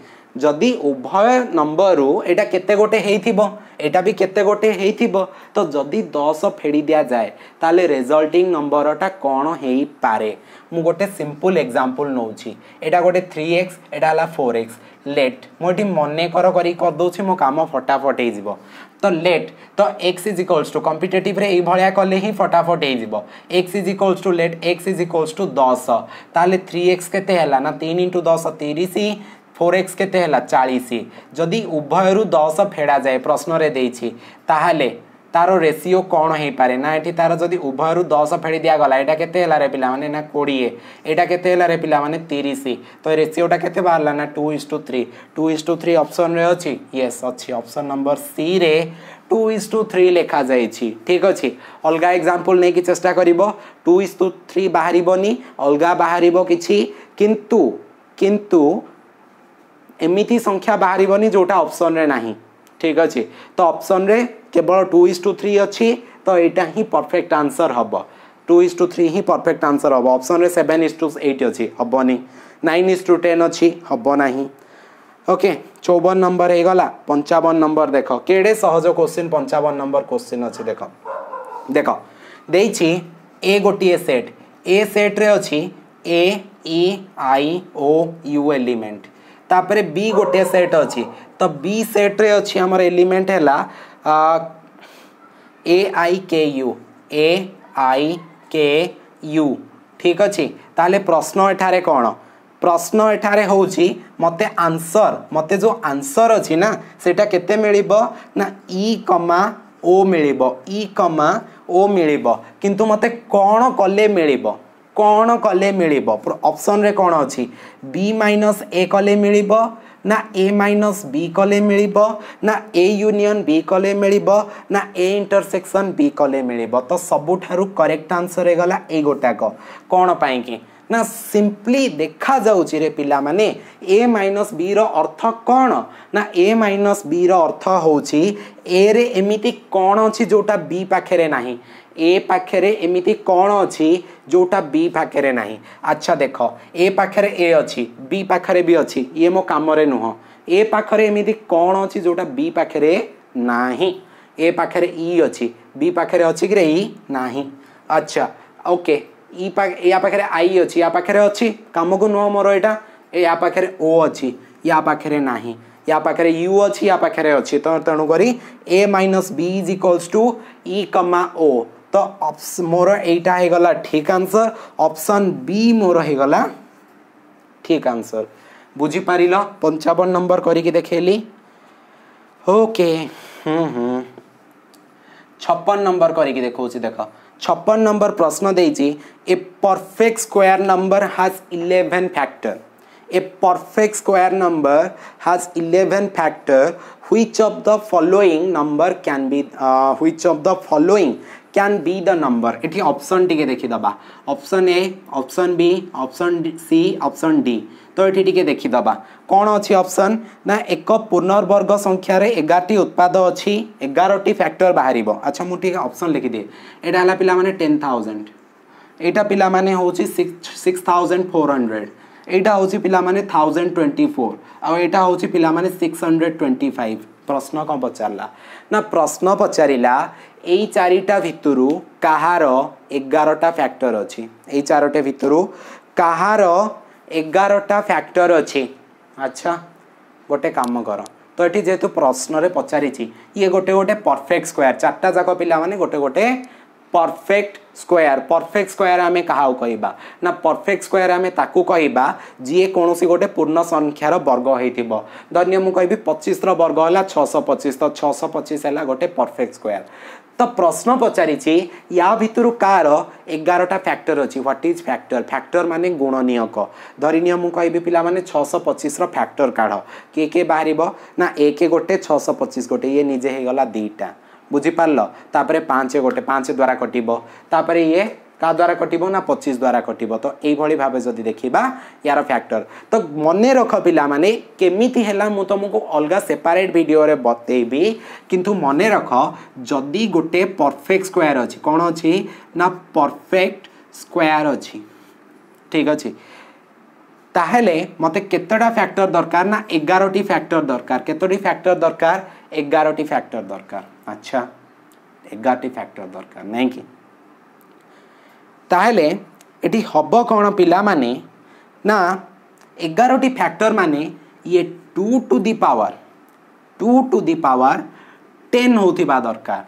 যদি উভয় নম্বরু এটা কেতে গোটে হয়েছিল এটা বি কেতে গোটে হয়েছিল তো যদি দশ ফেড়ি দিয়া যায় তাহলে রেজল্টিং নম্বরটা কণ হয়ে পারে মু গোটে সিম্পল এক্সাম্পল নৌছি এটা গোটে থ্রি এক্স এটা হল ফোর এক্স লেট মু এটি মনে কর করি করদেছি মো কাম ফটাফট হয়ে तो लेट ତ ଏକ୍ସ ଇଜ୍ ଇକ୍ୱାଲ୍ସ ଟୁ କମ୍ପିଟେଟିଭ୍ରେ ଏଇଭଳିଆ କଲେ ହିଁ ଫଟାଫଟ ହେଇଯିବ x is equals to let x is equals to ଦଶ ତାହେଲେ ଥ୍ରୀ ଏକ୍ସ କେତେ ହେଲା ନା ତିନି ଇଣ୍ଟୁ ଦଶ ତିରିଶ ଫୋର୍ ଏକ୍ସ କେତେ ହେଲା ଚାଳିଶ ଯଦି ଉଭୟରୁ ଦଶ ଫେଡ଼ାଯାଏ ପ୍ରଶ୍ନରେ ଦେଇଛି ତାହେଲେ তার রেসিও কণ হয়েপরে না এটি তার যদি উভয়রু দশ ফেড়ি দিগলা এটা কেতে হল রে পিলামানে না কোড়িয়ে এটা কেতে হল রে পিলামানে তিরিশ তো এই রেসিওটা কেতে বাহারা না two is to three two is to three অপসনরে অছি ইয়েস অছি অপসন নম্বর সি রে টু ইস টু থ্রি লেখা যাইছি ঠিক আছে অলগা এক্সাম্পল নেই চেষ্টা করব টু ইস টু থ্রি বাহারবনি অলগা বাহারব কিছু কিন্তু কিন্তু এমিতি সংখ্যা বাহারবনি যেটা অপসনরে না ঠিক আছে তো অপসনরে কেবল টু ইস টু থ্রি অছি তো এটা হি পরফেক্ট আনসর হব টু ইস টু থ্রি হি পরফেক্ট আনসর হব অপসনরে সেভেন ইস টু এইট অছি হবনি নাইন ইস টু টেন অছি হব না ওকে চৌবন নম্বর হয়েগলা পঞ্চাবন নম্বর দেখ কেড়ে সহজ কোশ্চিন পঞ্চাবন নম্বর কোশ্চিন অছি দেখ দেখ ଦେଇଛି ଏ ଗୋଟିଏ ସେଟ୍ ଏ ସେଟ୍ରେ ଅଛି A E I O U element ତାପରେ ବି ଗୋଟିଏ ସେଟ୍ ଅଛି ତ ବି ସେଟ୍ରେ ଅଛି ଆମର ଏଲିମେଣ୍ଟ ହେଲା A I K U A I K U ଠିକ୍ ଅଛି ତାହେଲେ ପ୍ରଶ୍ନ ଏଠାରେ କ'ଣ ପ୍ରଶ୍ନ ଏଠାରେ ହେଉଛି ମୋତେ ଆନ୍ସର ମୋତେ ଯେଉଁ ଆନ୍ସର ଅଛି ନା ସେଇଟା କେତେ ମିଳିବ ନା ଇ କମା ଓ ମିଳିବ ଇ କମା ଓ ମିଳିବ କିନ୍ତୁ ମୋତେ କ'ଣ କଲେ ମିଳିବ କ'ଣ କଲେ ମିଳିବ ଅପସନ୍ରେ କ'ଣ ଅଛି ବି ମାଇନସ୍ ଏ କଲେ ମିଳିବ ନା ଏ ମାଇନସ୍ ବି କଲେ ମିଳିବ ନା ଏ ୟୁନିୟନ୍ ବି କଲେ ମିଳିବ ନା ଏ ଇଣ୍ଟରସେକ୍ସନ୍ ବି କଲେ ମିଳିବ ତ ସବୁଠାରୁ କରେକ୍ଟ ଆନ୍ସର୍ ହେଇଗଲା ଏ ଗୋଟାକ କ'ଣ ପାଇଁକି ନା ସିମ୍ପଲି ଦେଖାଯାଉଛି ରେ ପିଲାମାନେ ଏ ମାଇନସ୍ ବିର ଅର୍ଥ କ'ଣ ନା ଏ ମାଇନସ୍ ବିର ଅର୍ଥ ହେଉଛି ଏରେ ଏମିତି କ'ଣ ଅଛି ଯେଉଁଟା ବି ପାଖରେ ନାହିଁ ଏ ପାଖରେ ଏମିତି କ'ଣ ଅଛି ଯେଉଁଟା ବି ପାଖରେ ନାହିଁ ଆଚ୍ଛା ଦେଖ ଏ ପାଖରେ ଏ ଅଛି ବି ପାଖରେ ବି ଅଛି ଇଏ ମୋ କାମରେ ନୁହଁ ଏ ପାଖରେ ଏମିତି କ'ଣ ଅଛି ଯେଉଁଟା ବି ପାଖରେ ନାହିଁ ଏ ପାଖରେ ଇ ଅଛି ବି ପାଖରେ ଅଛି କିରେ ଇ ନାହିଁ ଆଚ୍ଛା ଓକେ ଇ ୟା ପାଖରେ ଆଇ ଅଛି ୟା ପାଖରେ ଅଛି କାମକୁ ନୁହଁ ମୋର ଏଇଟା ଏ ୟା ପାଖରେ ଓ ଅଛି ୟା ପାଖରେ ନାହିଁ या पाखे यू अच्छी या पाखे अच्छी तो तेणुक A minus B is equals to E comma ओ ତ ମୋର ଏଇଟା ହେଇଗଲା ଠିକ୍ ଆନ୍ସର୍ ଅପସନ୍ ବି ମୋର ହେଇଗଲା ଠିକ୍ ଆନ୍ସର୍ ବୁଝିପାରିଲ ପଞ୍ଚାବନ ନମ୍ବର କରିକି ଦେଖେଇଲି ଓକେ ହୁଁ ହୁଁ ଛପନ ନମ୍ବର କରିକି ଦେଖାଉଛି ଦେଖ ଛପନ ନମ୍ବର ପ୍ରଶ୍ନ ଦେଇଛି a perfect square number has eleven factor A perfect square number has 11 factor. Which of the following number can be uh, which of the following can be the number ये अप्सन टी देखीद option A option B option C option D तो ये टी देखीदे कौन अच्छी ऑप्शन ना एक पुनर्वर्ग संख्यार एगार उत्पाद अच्छी एगार फैक्टर बाहर अच्छा मुझे ऑप्शन लिखिदे यहाँ है पाने टेन थाउजेंड यहाँ पाने हूँ सिक्स थाउजेंड फोर हंड्रेड এইটা হচ্ছে পিলামানে থাউজেন্ড টোয়েন্টি ফোর আইটা হচ্ছে পিলামানে সিক্স হন্ড্রেড টোয়েন্টি ফাইভ প্রশ্ন কম পচারা না প্রশ্ন পচারা এই চারিটা ভিতরু কাহার এগারোটা ফ্যাক্টর অছি এই চারোটা ভিতরু কাহার এগারোটা ফ্যাক্টর অছি আচ্ছা গোটে কাম কর তো এটি যেহেতু প্রশ্নরে পচারিছি ইয়ে গোটে গোটে পরফেক্ট স্কোয়ার চারটা যাক পিলা মানে গোটে গোটে परफेक्ट ସ୍କୋୟାର ପରଫେକ୍ଟ ସ୍କୋୟାର ଆମେ କାହାକୁ କହିବା ନା ପରଫେକ୍ଟ ସ୍କୋୟାର ଆମେ ତାକୁ କହିବା ଯିଏ କୌଣସି ଗୋଟେ ପୂର୍ଣ୍ଣ ସଂଖ୍ୟାର ବର୍ଗ ହେଇଥିବ ଧନ୍ୟ ମୁଁ କହିବି ପଚିଶର ବର୍ଗ ହେଲା ଛଅଶହ ପଚିଶ ତ ଛଅଶହ ପଚିଶ ହେଲା ଗୋଟେ ପରଫେକ୍ଟ ସ୍କୋୟାର ତ ପ୍ରଶ୍ନ ପଚାରିଛି ୟା ଭିତରୁ କାହାର ଏଗାରଟା ଫ୍ୟାକ୍ଟର ଅଛି ହ୍ୱାଟ୍ ଇଜ୍ ଫ୍ୟାକ୍ଟର ଫ୍ୟାକ୍ଟର ମାନେ ଗୁଣନିୟକ ଧରିନିଅ ମୁଁ କହିବି ପିଲାମାନେ ଛଅଶହ ପଚିଶର ଫ୍ୟାକ୍ଟର କାଢ଼ କିଏ କିଏ ବାହାରିବ ନା ଏକ ଗୋଟେ ଛଅଶହ ପଚିଶ ଗୋଟେ ଇଏ ନିଜେ ହେଇଗଲା ଦୁଇଟା বুঝিপারল তাপরে পাঁচ গোটে পাঁচ দ্বারা কটিব তাপরে ইয়ে কাহা দ্বারা কটিব না পঁচিশ দ্বারা কটিব তো এইভাবে ভাবে যদি দেখিবা ইয়ার ফ্যাক্টর তো মনে রখ পিলামানে কেমিতি হেলা মু তোমাকে অলগা সেপারেট ভিডিওরে বতেইবি কিন্তু মনে রখ যদি গোটে পরফেক্ট স্কোয়ার অছি কোণ অছি না পরফেক্ট স্কোয়ার অছি ঠিক আছে তাহলে মতো কতটা ফ্যাক্টর দরকার না এগারোটি ফ্যাক্টর দরকার কতটি ফ্যাক্টর দরকার এগারোটি ফ্যাক্টর দরকার আচ্ছা ଏଗାରଟି ଫ୍ୟାକ୍ଟର ଦରକାର ନାହିଁ କି ତାହେଲେ ଏଠି ହେବ କ'ଣ ପିଲାମାନେ ନା ଏଗାରଟି ଫ୍ୟାକ୍ଟର ମାନେ ଇଏ two to the power two to the power ten ହେଉଥିବା ଦରକାର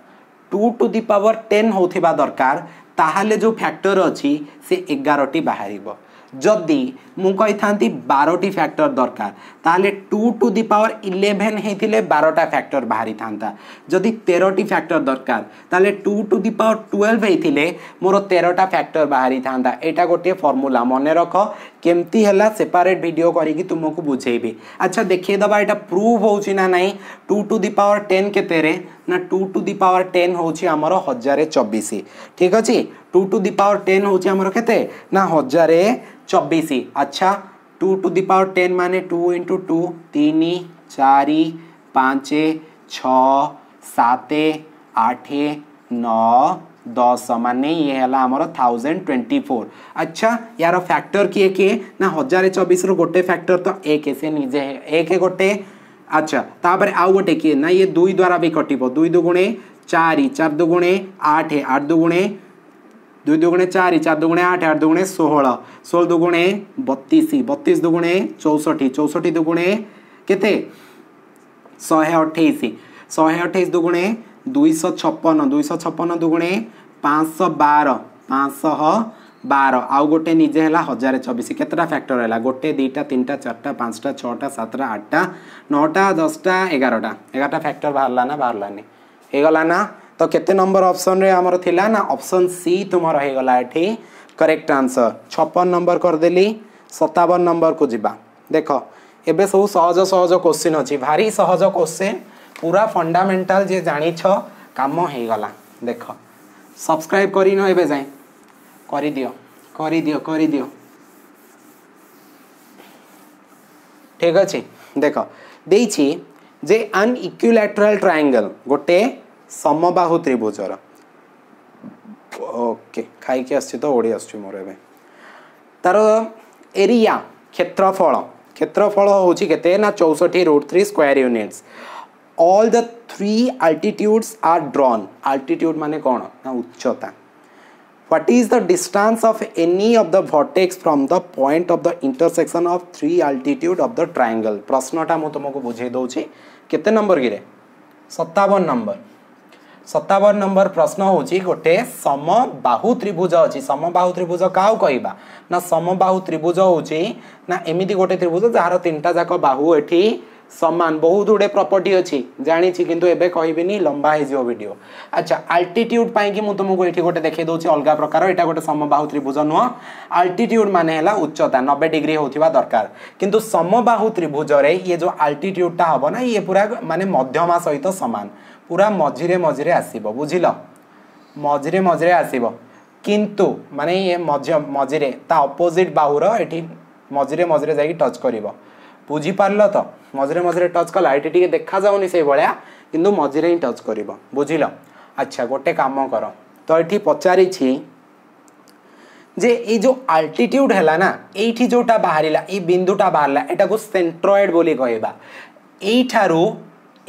two to the power ten ହେଉଥିବା ଦରକାର ତାହେଲେ ଯେଉଁ ଫ୍ୟାକ୍ଟର ଅଛି ସେ ଏଗାରଟି ବାହାରିବ ଯଦି ମୁଁ କହିଥାନ୍ତି ବାରଟି ଫ୍ୟାକ୍ଟର ଦରକାର ତାହେଲେ two to the power eleven ହେଇଥିଲେ ବାରଟା ଫ୍ୟାକ୍ଟର ବାହାରିଥାନ୍ତା ଯଦି ତେରଟି ଫ୍ୟାକ୍ଟର ଦରକାର ତାହେଲେ two to the power twelve ହେଇଥିଲେ ମୋର ତେରଟା ଫ୍ୟାକ୍ଟର ବାହାରିଥାନ୍ତା ଏଇଟା ଗୋଟିଏ ଫର୍ମୁଲା ମନେ ରଖ କେମିତି ହେଲା ସେପାରେଟ୍ ଭିଡ଼ିଓ କରିକି ତୁମକୁ ବୁଝେଇବି ଆଚ୍ଛା ଦେଖେଇଦେବା ଏଇଟା ପ୍ରୁଭ୍ ହେଉଛି ନା ନାହିଁ two to the power ten କେତେରେ ନା two to the power ten ହେଉଛି ଆମର ହଜାରେ ଚବିଶ ଠିକ୍ ଅଛି two to the power ten ହେଉଛି ଆମର କେତେ ନା ହଜାରେ ଚବିଶ ଆଚ୍ଛା अच्छा टू टू पावर टेन माने टू इंटू टू तीन चार पच छत सात आठ नौ दस माने ये है थाउजेंड ट्वेंटी फोर अच्छा यार फैक्टर किए किए ना हजार चबीस रोटे फैक्टर तो एक से निजे एक गोटे अच्छा तापर आउ गोटे किए ना ये दुई द्वारा भी कटो दुई दुगुणे चार चार दुगुणे आठ आठ दुगुणे দুই দুগুणे चारि चार दुगुणे आठ आठ दुगुणे षोहळ षोहळ दुगुणे बतीस बतीस दुगुणे चौष्टि चौष्टि दुगुणे केते ଶହେ ଅଠେଇଶ ଶହେ ଅଠେଇଶ ଦୁଗୁଣେ ଦୁଇଶହ ଛପନ ଦୁଇଶହ ଛପନ ଦୁଗୁଣେ ପାଞ୍ଚଶହ ବାର ପାଞ୍ଚଶହ ବାର ଆଉ ଗୋଟେ ନିଜେ ହେଲା ହଜାରେ ଚବିଶ କେତେଟା ଫ୍ୟାକ୍ଟର ହେଲା ଗୋଟେ ଦୁଇଟା ତିନିଟା ଚାରିଟା ପାଞ୍ଚଟା ଛଅଟା ସାତଟା ଆଠଟା ନଅଟା ଦଶଟା ଏଗାରଟା ଏଗାରଟା ଫ୍ୟାକ୍ଟର ବାହାରିଲା ନା ବାହାରିଲାନି ହେଇଗଲା ନା তো কেতে নম্বর অপসন্রে আমার লা না অপসন সি তোমার হয়ে গলা এটি করেক্ট আনসর ছপন নম্বর করেদেলি সতাবন নম্বর কু যা দেখ এবে সব সহজ সহজ কোশ্চিন অছি ভারি সহজ কোশ্চিন পুরা ফন্ডামেন্টাল যে জাণিছ কাম হয়ে গলা দেখ সবসক্রাইব করি ন এবে যাই করে দিও করে দিও করে দিও ঠিক আছে দেখ ଦେଇଛି ଯେ ଆନ୍ ଇକ୍ୟୁଲାଟ୍ରାଲ୍ ଟ୍ରାଙ୍ଗଲ୍ ଗୋଟେ ସମବାହୁ ତ୍ରିଭୁଜର ଓକେ ଖାଇକି ଆସିଛି ତ ଓଡ଼ିଆ ଆସୁଛି ମୋର ଏବେ ତାର ଏରିଆ କ୍ଷେତ୍ରଫଳ କ୍ଷେତ୍ରଫଳ ହେଉଛି କେତେ ନା ଚଉଷଠି root three square units all the three altitudes are drawn altitude ମାନେ କ'ଣ ନା ଉଚ୍ଚତା what is the distance of any of the vortex from the point of the intersection of three altitude of the triangle प्रश्नटा मु तुमको बुझे दौर के नंबर कि सतावन नंबर ସତାବନ ନମ୍ବର ପ୍ରଶ୍ନ ହେଉଛି ଗୋଟେ ସମବାହୁ ତ୍ରିଭୁଜ ଅଛି ସମବାହୁ ତ୍ରିଭୁଜ କାହାକୁ କହିବା ନା ସମବାହୁ ତ୍ରିଭୁଜ ହେଉଛି ନା ଏମିତି ଗୋଟେ ତ୍ରିଭୁଜ ଯାହାର ତିନିଟା ଯାକ ବାହୁ ଏଠି ସମାନ ବହୁତ ଗୁଡ଼ିଏ ପ୍ରପର୍ଟି ଅଛି ଜାଣିଛି କିନ୍ତୁ ଏବେ କହିବିନି ଲମ୍ବା ହେଇଯିବ ଭିଡ଼ିଓ ଆଚ୍ଛା ଆଲ୍ଟିଟ୍ୟୁଡ୍ ପାଇଁକି ମୁଁ ତୁମକୁ ଏଠି ଗୋଟେ ଦେଖାଇ ଦେଉଛି ଅଲଗା ପ୍ରକାର ଏଇଟା ଗୋଟେ ସମବାହୁ ତ୍ରିଭୁଜ ନୁହଁ ଆଲ୍ଟିଟ୍ୟୁଡ୍ ମାନେ ହେଲା ଉଚ୍ଚତା ନବେ ଡିଗ୍ରୀ ହେଉଥିବା ଦରକାର କିନ୍ତୁ ସମବାହୁ ତ୍ରିଭୁଜରେ ଇଏ ଯେଉଁ ଆଲ୍ଟିଟ୍ୟୁଡ୍ଟା ହେବ ନା ଇଏ ପୁରା ମାନେ ମଧ୍ୟମା ସହିତ ସମାନ পুরা মঝিরে মঝিরে আসব বুঝিল মঝিরে মঝিরে আসব কিন্তু মানে এ মঝিরে তা অপোজিট বাহুর এটি মঝিরে মঝিরে যাই টচ করব বুঝিপারল তো মঝিরে মঝিরে টচ কলা এটি টিকি দেখা যাওনি সেইভাবে কিন্তু মঝিরে হি টচ করব বুঝিল আচ্ছা গোটে কাম কর তো এটি পচারিছি যে এই যে আল্টিট্যুড হল না এইটি যেটা বাহারা এই বিন্দুটা বাহারা এটা সেন্ট্রয়েড বলে কহবা এইঠার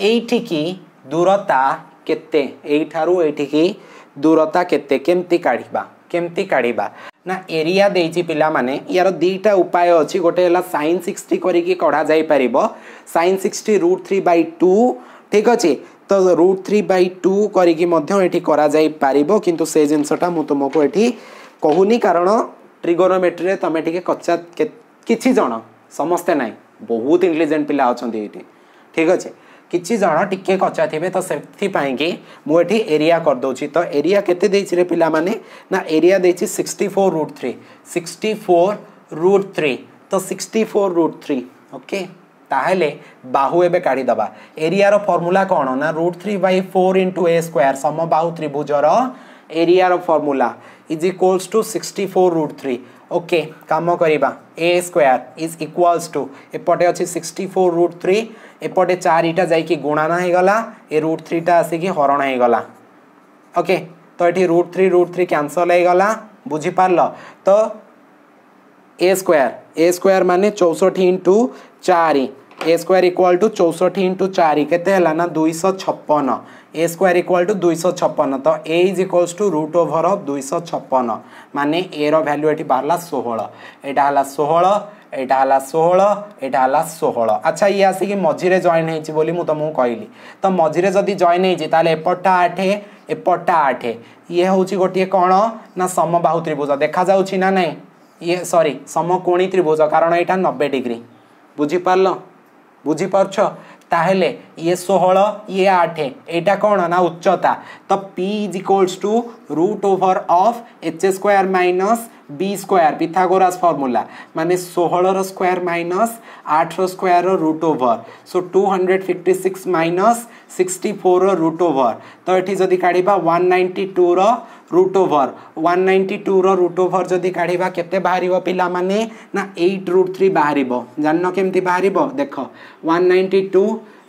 এইটিকি ଦୂରତା କେତେ ଏଇଠାରୁ ଏଇଠିକି ଦୂରତା କେତେ କେମିତି କାଢ଼ିବା କେମିତି କାଢ଼ିବା ନା ଏରିଆ ଦେଇଛି ପିଲାମାନେ ୟାର ଦୁଇଟା ଉପାୟ ଅଛି ଗୋଟେ ହେଲା ସାଇନ୍ ସିକ୍ସଟି କରିକି କଢ଼ାଯାଇପାରିବ sine sixty root three by two ଠିକ୍ ଅଛି ତ ରୁଟ୍ ଥ୍ରୀ ବାଇ ଟୁ କରିକି ମଧ୍ୟ ଏଠି କରାଯାଇପାରିବ କିନ୍ତୁ ସେ ଜିନିଷଟା ମୁଁ ତୁମକୁ ଏଠି କହୁନି କାରଣ ଟ୍ରିଗୋନୋମେଟ୍ରିରେ ତୁମେ ଟିକେ କଚା କିଛି ଜଣ ସମସ୍ତେ ନାହିଁ ବହୁତ ଇଣ୍ଟେଲିଜେଣ୍ଟ ପିଲା ଅଛନ୍ତି ଏଠି ଠିକ୍ ଅଛି କିଛି ଜଣ ଟିକେ କଚା ଥିବେ ତ ସେଥିପାଇଁକି ମୁଁ ଏଠି ଏରିଆ କରିଦେଉଛି ତ ଏରିଆ କେତେ ଦେଇଛି ରେ ପିଲାମାନେ ନା ଏରିଆ ଦେଇଛି sixty four root three sixty four root three ତ sixty four root three okay ତାହେଲେ ବାହୁ ଏବେ କାଢ଼ିଦେବା ଏରିଆର ଫର୍ମୁଲା କ'ଣ ନା root three by four into a square ସମବାହୁ ତ୍ରିଭୁଜର ଏରିଆର formula is equals to sixty four root three okay କାମ କରିବା a square is equals to ଏପଟେ ଅଛି ସିକ୍ସଟି ଫୋର୍ ରୁଟ୍ ଥ୍ରୀ ଏପଟେ ଚାରିଟା ଯାଇକି ଗୁଣନ ହୋଇଗଲା ଏ ରୁଟ୍ ଥ୍ରୀଟା ଆସିକି ହରଣ ହୋଇଗଲା ଓକେ ତ ଏଠି root three root three cancel ହୋଇଗଲା ବୁଝିପାରିଲ ତ ଏ ସ୍କୋୟାର ଏ ସ୍କୋୟାର ମାନେ ଚଉଷଠି ଇଣ୍ଟୁ ଚାରି ए स्क्वयर इक्वाल टू चौसठी इंटू चार के दुईश छपन ए स्क्वयर इक्वाल टू दुईश छपन तो a is equals to root over of दुईश छपन मान ए रैल्यू ये बाहर षोह यहाँ है षोह ଏଇଟା ହେଲା ଷୋହଳ ଏଇଟା ହେଲା ଷୋହଳ ଆଚ୍ଛା ଇଏ ଆସିକି ମଝିରେ ଜଏନ୍ ହେଇଛି ବୋଲି ମୁଁ ତୁମକୁ କହିଲି ତ ମଝିରେ ଯଦି ଜଏନ୍ ହେଇଛି ତାହେଲେ ଏପଟଟା ଆଠ ଏପଟଟା ଆଠ ଇଏ ହେଉଛି ଗୋଟିଏ କ'ଣ ନା ସମବାହୁ ତ୍ରିଭୁଜ ଦେଖାଯାଉଛି ନା ନାହିଁ ଇଏ ସରି ସମକୋଣୀ ତ୍ରିଭୁଜ କାରଣ ଏଇଟା ନବେ ଡିଗ୍ରୀ ବୁଝିପାରିଲ ବୁଝିପାରୁଛ ତାହେଲେ ଇଏ ଷୋହଳ ଇଏ ଆଠ ଏଇଟା କ'ଣ ନା ଉଚ୍ଚତା ତ P is equals to root over of H square minus B square Pythagoras formula মানে ষোহলর স্কোয়ার মাইনস আঠর square root over so two hundred fifty six minus sixty four root over তো এটি যদি কাঢ়া ওয়ান নাইন্টি টুর রুট ওভর ওয়ান নাইন্টি টুর রুট ওভর যদি কাঢ়া কেতে বাহার পিলামানে না এইট রুট থ্রি বাহার জান কেমতি বাহার দেখ ওয়ান নাইন্টি টু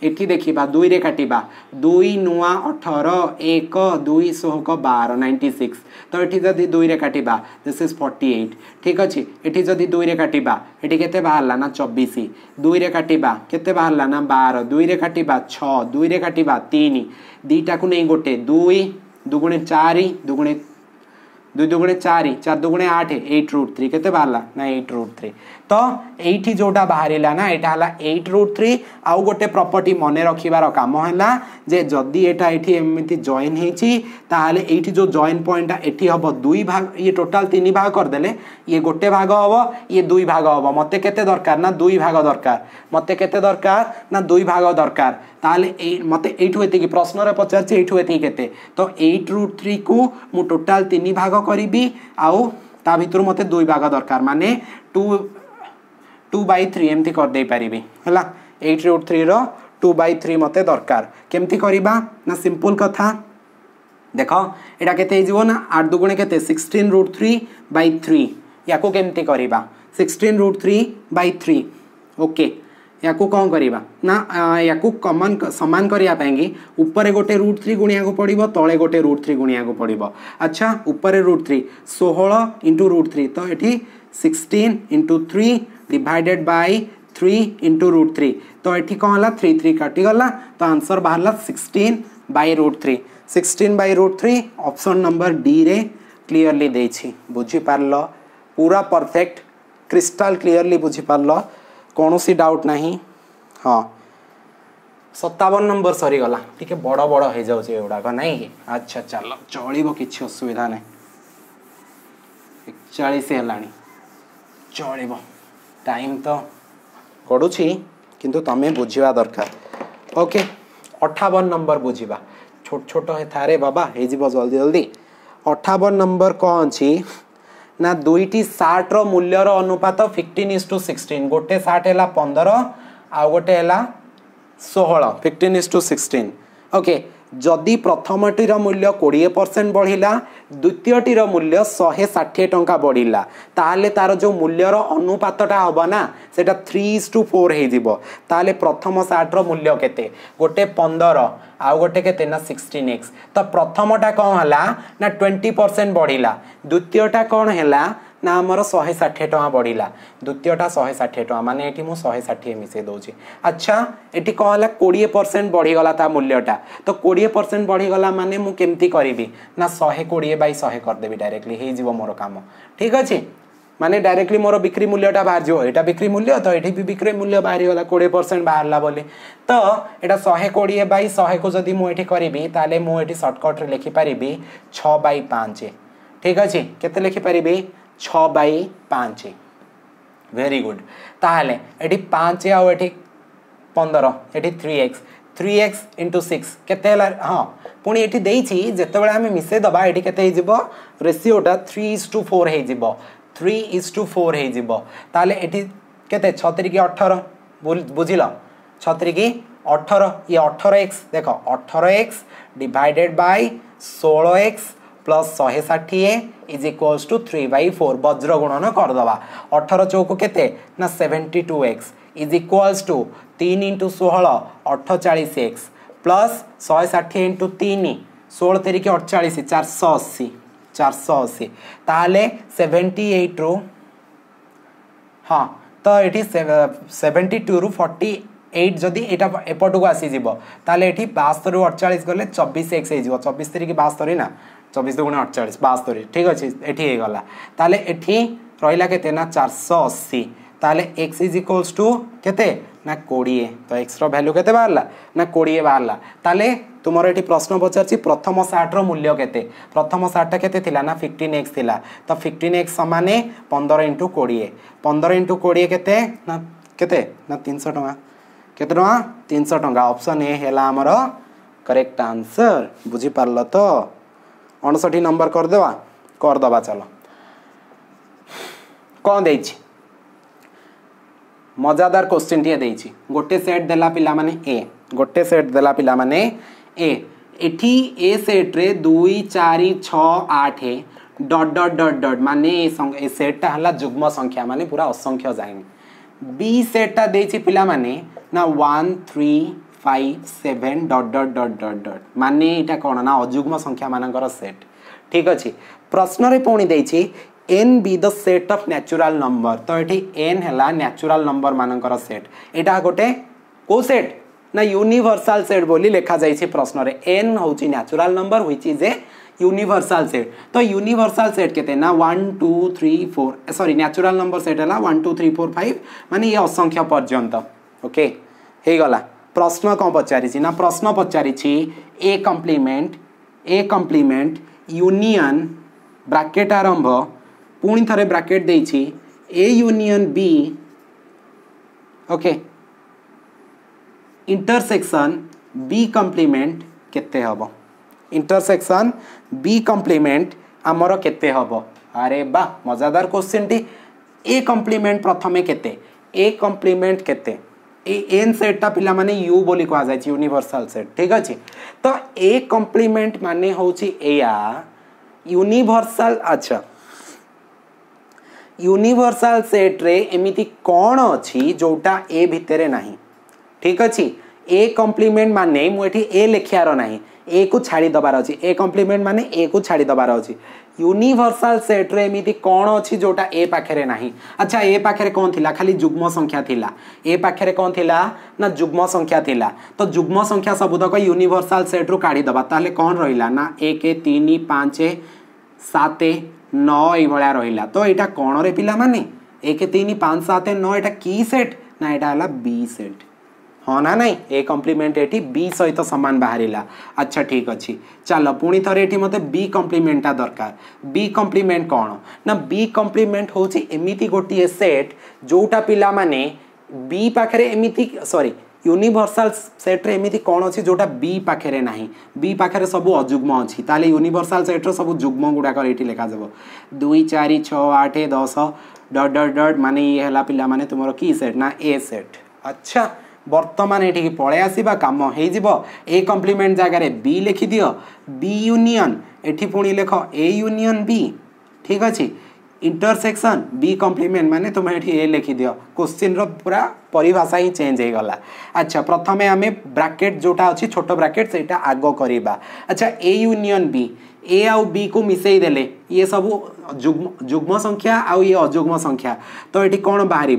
ଏଠି ଦେଖିବା ଦୁଇରେ କାଟିବା ଦୁଇ ନୂଆ ଅଠର ଏକ ଦୁଇ ଶୋହକ ବାର ନାଇଣ୍ଟି ସିକ୍ସ ତ ଏଠି ଯଦି ଦୁଇରେ କାଟିବା ଦିସ୍ ଇଜ୍ ଫର୍ଟି ଏଇଟ୍ ଠିକ୍ ଅଛି ଏଠି ଯଦି ଦୁଇରେ କାଟିବା ଏଠି କେତେ ବାହାରିଲା ନା ଚବିଶ ଦୁଇରେ କାଟିବା କେତେ ବାହାରିଲା ନା ବାର ଦୁଇରେ କାଟିବା ଛଅ ଦୁଇରେ କାଟିବା ତିନି ଦୁଇଟାକୁ ନେଇ ଗୋଟେ ଦୁଇ ଦୁଗୁଣେ ଚାରି ଦୁଗୁଣେ দুই দুগুণে চারি চার দুগুণে আঠ এইট रुट थ्री के बाहर ना एट रुट थ्री तो ये जोटा बाहर ना यहाँ है एट रुट थ्री आउ गोटे प्रपर्ट मन रखार कम है जे जदि यहाँ ये एमती जॉइन होती जो जॉइन पॉइंट ये हम दुई भाग ये टोटाल तीन भाग करदे ये गोटे भाग हम ये दुई भाग हम मत के दरकार ना दुई भाग दरकार मत के दरकार ना दुई भाग दरकार ତାହେଲେ ଏଇ ମୋତେ ଏଇଠୁ ଏତିକି ପ୍ରଶ୍ନରେ ପଚାରିଛି ଏଇଠୁ ଏତିକି କେତେ ତ ଏଇଟ୍ ରୁଟ୍ ଥ୍ରୀକୁ ମୁଁ ଟୋଟାଲ୍ ତିନି ଭାଗ କରିବି ଆଉ ତା ଭିତରୁ ମୋତେ ଦୁଇ ଭାଗ ଦରକାର ମାନେ ଟୁ ଟୁ ବାଇ ଥ୍ରୀ ଏମିତି କରିଦେଇପାରିବି ହେଲା ଏଇଟ୍ ରୁଟ୍ ଥ୍ରୀର ଟୁ ବାଇ ଥ୍ରୀ ମୋତେ ଦରକାର କେମିତି କରିବା ନା ସିମ୍ପଲ୍ କଥା ଦେଖ ଏଇଟା କେତେ ହେଇଯିବ ନା ଆଠ ଦୁଗୁଣେ କେତେ sixteen root three by three ୟାକୁ କେମିତି କରିବା sixteen root three by three okay या कौन करवा ना या कमन सामान करवाई उपर गोटे रुट थ्री गुणिया को पड़ तले गोटे रुट थ्री गुणिया को पड़ अच्छा उपरे रुट थ्री षोह इंटू रुट थ्री तो ये sixteen into three divided by three into root three तो ये कौन है थ्री थ्री कटिगला तो आंसर बाहर ला sixteen by root three sixteen by root three option number D रे क्लीयरली बुझिपार पूरा परफेक्ट क्रिस्टल क्लीयरली बुझिपार्ल କୌଣସି ଡାଉଟ୍ ନାହିଁ ହଁ ସତାବନ ନମ୍ବର ସରିଗଲା ଟିକେ ବଡ଼ ବଡ଼ ହେଇଯାଉଛି ଏଗୁଡ଼ାକ ନାଇଁ କି ଆଚ୍ଛା ଚାଲ ଚଳିବ କିଛି ଅସୁବିଧା ନାହିଁ ଏକଚାଳିଶ ହେଲାଣି ଚଳିବ ଟାଇମ୍ ତ ଗଡ଼ୁଛି କିନ୍ତୁ ତମେ ବୁଝିବା ଦରକାର ଓକେ ଅଠାବନ ନମ୍ବର ବୁଝିବା ଛୋଟ ଛୋଟ ଥାରେ ବାବା ହେଇଯିବ ଜଲ୍ଦି ଜଲ୍ଦି ଅଠାବନ ନମ୍ବର କ'ଣ ଅଛି ನಾ ದರ ಮೂಲತ ಇನ್ ಅನುಪಾತ ಸಾರ್ಟ್ ಎಲ್ಲ ಪಂದ್ರ ಆ ಗೋಟೆ ಎಲ್ಲ ಷೋಳ್ಟನ್ ಇಟು ಸನ್ ಓಕೆ ଯଦି ପ୍ରଥମଟିର ମୂଲ୍ୟ କୋଡ଼ିଏ ପରସେଣ୍ଟ ବଢ଼ିଲା ଦ୍ୱିତୀୟଟିର ମୂଲ୍ୟ ଶହେ ଷାଠିଏ ଟଙ୍କା ବଢ଼ିଲା ତାହେଲେ ତା'ର ଯେଉଁ ମୂଲ୍ୟର ଅନୁପାତଟା ହେବ ନା ସେଇଟା ଥ୍ରୀ ଇଜ୍ ଟୁ ଫୋର୍ ହେଇଯିବ ତାହେଲେ ପ୍ରଥମ ସାର୍ଟର ମୂଲ୍ୟ କେତେ ଗୋଟେ ପନ୍ଦର ଆଉ ଗୋଟେ କେତେ ନା ସିକ୍ସଟିନ୍ ଏକ୍ସ ତ ପ୍ରଥମଟା କ'ଣ ହେଲା ନା ଟ୍ୱେଣ୍ଟି ପରସେଣ୍ଟ ବଢ଼ିଲା ଦ୍ୱିତୀୟଟା କ'ଣ ହେଲା ନା ଆମର ଶହେ ଷାଠିଏ ଟଙ୍କା ବଢ଼ିଲା ଦ୍ୱିତୀୟଟା ଶହେ ଷାଠିଏ ଟଙ୍କା ମାନେ ଏଠି ମୁଁ ଶହେ ଷାଠିଏ ମିଶାଇ ଦେଉଛି ଆଚ୍ଛା ଏଠି କ'ଣ ହେଲା କୋଡ଼ିଏ ପରସେଣ୍ଟ ବଢ଼ିଗଲା ତା ମୂଲ୍ୟଟା ତ କୋଡ଼ିଏ ପରସେଣ୍ଟ ବଢ଼ିଗଲା ମାନେ ମୁଁ କେମିତି କରିବି ନା ଶହେ କୋଡ଼ିଏ ବାଇ ଶହେ କରିଦେବି ଡାଇରେକ୍ଟଲି ହେଇଯିବ ମୋର କାମ ଠିକ୍ ଅଛି ମାନେ ଡାଇରେକ୍ଟଲି ମୋର ବିକ୍ରି ମୂଲ୍ୟଟା ବାହାରିଯିବ ଏଇଟା ବିକ୍ରି ମୂଲ୍ୟ ତ এটি ବି ବିକ୍ରି ମୂଲ୍ୟ ବାହାରିଗଲା କୋଡ଼ିଏ ପରସେଣ୍ଟ ବାହାରିଲା ବୋଲି ତ ଏଇଟା ଶହେ କୋଡ଼ିଏ ବାଇ ଶହେକୁ ଯଦି ମୁଁ এটি କରିବି ତାହେଲେ ମୁଁ ଏଠି ସର୍ଟକଟ୍ରେ ଲେଖିପାରିବି ଛଅ ବାଇ ପାଞ୍ଚ ଠିକ୍ ଅଛି କେତେ ଲେଖିପାରିବି છ બાય પાંચ ভেরি গুড তাহলে এটি পাঁচ আও এটি পনেরো এটি three x three x into six কেতে হল হ্যাঁ পুঁ এটি দিয়েছি যেতবে আমি মিশাই দেবা এটি কেতে হয়ে যাব রেসিওটা থ্রি ইজ টু ফোর হয়ে যাব থ্রি ইজ টু ফোর হয়ে যাব তাহলে এটি কেতে ছ তিরিকি অঠর বুঝিল ছ তিরিকি অঠর ইয়ে অঠর এক্স দেখ অঠর এক্স ডিভাইডেড বাই ষোল এক্স প্লস শহে ষাঠিয়ে ইজ ইक्वल्स टू 3 বাই 4 বজ্র গুণন করদবা 18 চৌক কেতে না 72x is equals to 3 into 16 48x plus 160 into 3 16 3 48 480 480 তাহলে 78 রু হ্যাঁ তো এটি 72 রু 40 এইট যদি এটা এপটকু আসিযোগ তাহলে এটি বাস্তরু অড়চাশ গেলে চবিশ এক্স হয়ে চবিশ তিরিখ বাস্তরি না চবিশ দুগুণে অঠচাশ বাস্তরি ঠিক আছে এটি হয়ে গলা তাহলে এটি রহলা কেতে না চারশো অশী তাহলে এক্স ইজ ইকোয়ালস টু কেতে না কোড়িয়ে তো এক্সর ভ্যালু কেতে বাহারা না কোড়িয়ে বাহারা তাহলে তোমার এটি প্রশ্ন পচারছি প্রথম সার্টর মূল্য কেতে প্রথম সার্টটা কেতে লা না ফিফটিন এক্স লা তো ফিফটিন এক্স সমানে পনেরো ইন্টু কোড়িয়ে পনেরো ইন্টু কোড়িয়ে কেতে না কেতে না তিনশো টাকা কেতে টাকা তিনশো টাকা অপশন এ হল আমার করেক্ট আনসর বুঝিপারল তো ଅଣଷଠି ନମ୍ବର କରିଦେବା କରିଦେବା ଚାଲ କ'ଣ ଦେଇଛି ମଜାଦାର କୋଶ୍ଚିନ୍ଟିଏ ଦେଇଛି ଗୋଟେ ସେଟ୍ ଦେଲା ପିଲାମାନେ ଏ ଗୋଟେ ସେଟ୍ ଦେଲା ପିଲାମାନେ ଏ ଏଠି ଏ ସେଟ୍ରେ ଦୁଇ ଚାରି ଛଅ ଆଠ ଡଟ୍ ଡଟ୍ ଡଟ୍ ଡଟ୍ ମାନେ ଏ ସେଟ୍ଟା ହେଲା ଯୁଗ୍ମ ସଂଖ୍ୟା ମାନେ ପୁରା ଅସଂଖ୍ୟ ଯାଏନି ବି ସେଟ୍ଟା ଦେଇଛି ପିଲାମାନେ ନା one three five seven dot dot dot dot dot মানে এটা କ'ଣ ନା ଅଯୁଗ୍ମ ସଂଖ୍ୟାମାନଙ୍କର ସେଟ୍ ଠିକ୍ ଅଛି ପ୍ରଶ୍ନରେ ପୁଣି ଦେଇଛି N be the set of natural number ତ ଏଠି ଏନ୍ ହେଲା ନ୍ୟାଚୁରାଲ୍ ନମ୍ବରମାନଙ୍କର ସେଟ୍ ଏଇଟା ଗୋଟେ କେଉଁ ସେଟ୍ ନା ୟୁନିଭର୍ସାଲ୍ ସେଟ୍ ବୋଲି ଲେଖାଯାଇଛି ପ୍ରଶ୍ନରେ ଏନ୍ ହେଉଛି natural number which is a universal set तो यूनिवर्सल सेट कहते हैं ना one two three four sorry natural number set है one two three four five मानने ये असंख्य पर्यंत ओके हो गला প্রশ্ন কম পচারিছি না প্রশ্ন পচারিছি A complement A complement union bracket আরম্ভ পুঁ থরে ব্রাকেট দিয়েছি A union B okay intersection B complement কেতে হব ইন্টরসেকশন বি কমপ্লিমেন্ট আমার কেতে হব আরে বা মজাদার কোশ্চিনটি এ কমপ্লিমেন্ট প্রথমে কেতে এ কমপ্লিমেন্ট কেতে એન સેટટા ପିଲା ମାନେ ୟୁ ବୋଲି କୁହାଯାଇଛି ୟୁନିଭର୍ସାଲ ସେଟ୍ ଠିକ୍ ଅଛି ତ ଏ କମ୍ପ୍ଲିମେଣ୍ଟ ମାନେ ହେଉଛି ଏଇଆ ୟୁନିଭର୍ସାଲ ଆଚ୍ଛା ୟୁନିଭର୍ସାଲ ସେଟ୍ରେ ଏମିତି କ'ଣ ଅଛି ଯେଉଁଟା ଏ ଭିତରେ ନାହିଁ ଠିକ୍ ଅଛି ଏ କମ୍ପ୍ଲିମେଣ୍ଟ ମାନେ ମୁଁ ଏଠି ଏ ଲେଖିବାର ନାହିଁ ए को छाड़ी दबार अच्छी ए कम्प्लीमेंट मान ए को छाड़ी दबार अच्छी यूनिभर्साल सेट्रे एमती कौन अच्छी जोटा ए पाखे ना अच्छा ए पाखे कौन थी खाली जुग्म संख्या थिला ए पाखे कौन थी ना जुग्म संख्या थिला तो जुग्म संख्या सबुतक यूनिभर्साल सेट्रु काढ़ीदबा ताल कौन रहा ना एक तीन पाँच सात नौ ये रहा तो यहाँ कौन रे पाने एक तीन पाँच सात नौ यहाँ कि सेट ना यहाँ है बी सेट ହଁ ନା ନାହିଁ ଏ କମ୍ପ୍ଲିମେଣ୍ଟ ଏଠି ବି ସହିତ ସମାନ ବାହାରିଲା ଆଚ୍ଛା ଠିକ୍ ଅଛି ଚାଲ ପୁଣି ଥରେ ଏଠି ମୋତେ ବି କମ୍ପ୍ଲିମେଣ୍ଟଟା ଦରକାର ବି କମ୍ପ୍ଲିମେଣ୍ଟ କ'ଣ ନା ବି କମ୍ପ୍ଲିମେଣ୍ଟ ହେଉଛି ଏମିତି ଗୋଟିଏ ସେଟ୍ ଯେଉଁଟା ପିଲାମାନେ ବି ପାଖରେ ଏମିତି ସରି ইউনিভার্সাল সেট্রে এমিতি কোণ অছি যেটা বি পাখে না বি পাখে সব অযুগ্ম অছি তাহলে ইউনিভার্সাল সেট্র সব যুগ্ম গুড়াক এটি লেখাযোগ দুই চারি ছ আট দশ ডট ডট ডট মানে ইয়ে হল পিলা মানে তোমার কি সেট না এ সেট আচ্ছা বর্তমান এটিকে পড়ে আসবা কাম হয়েযিব এ কমপ্লিমেন্ট জায়গায় বি লেখিদিও বি ইউনিয়ন এটি পুঁ লেখ এ ইউনিয়ন বি ঠিক আছে ইন্টরসেকশন বি কমপ্লিমেন্ট মানে তুমি এটি এ লেখিদিও কোশ্চিন্র পুরা পরিভাষা হি চেঞ্জ হয়েগলা আচ্ছা প্রথমে আমি ব্রাকেট যেটা অছি ছোট ব্রাকেট সেইটা আগ করা আচ্ছা এ ইউনিয়ন বি ए आउ बी को मिसेई देले ये सब जुग्म जुग्म संख्या आउ ये अजुग्म संख्या तो ये कौन बाहर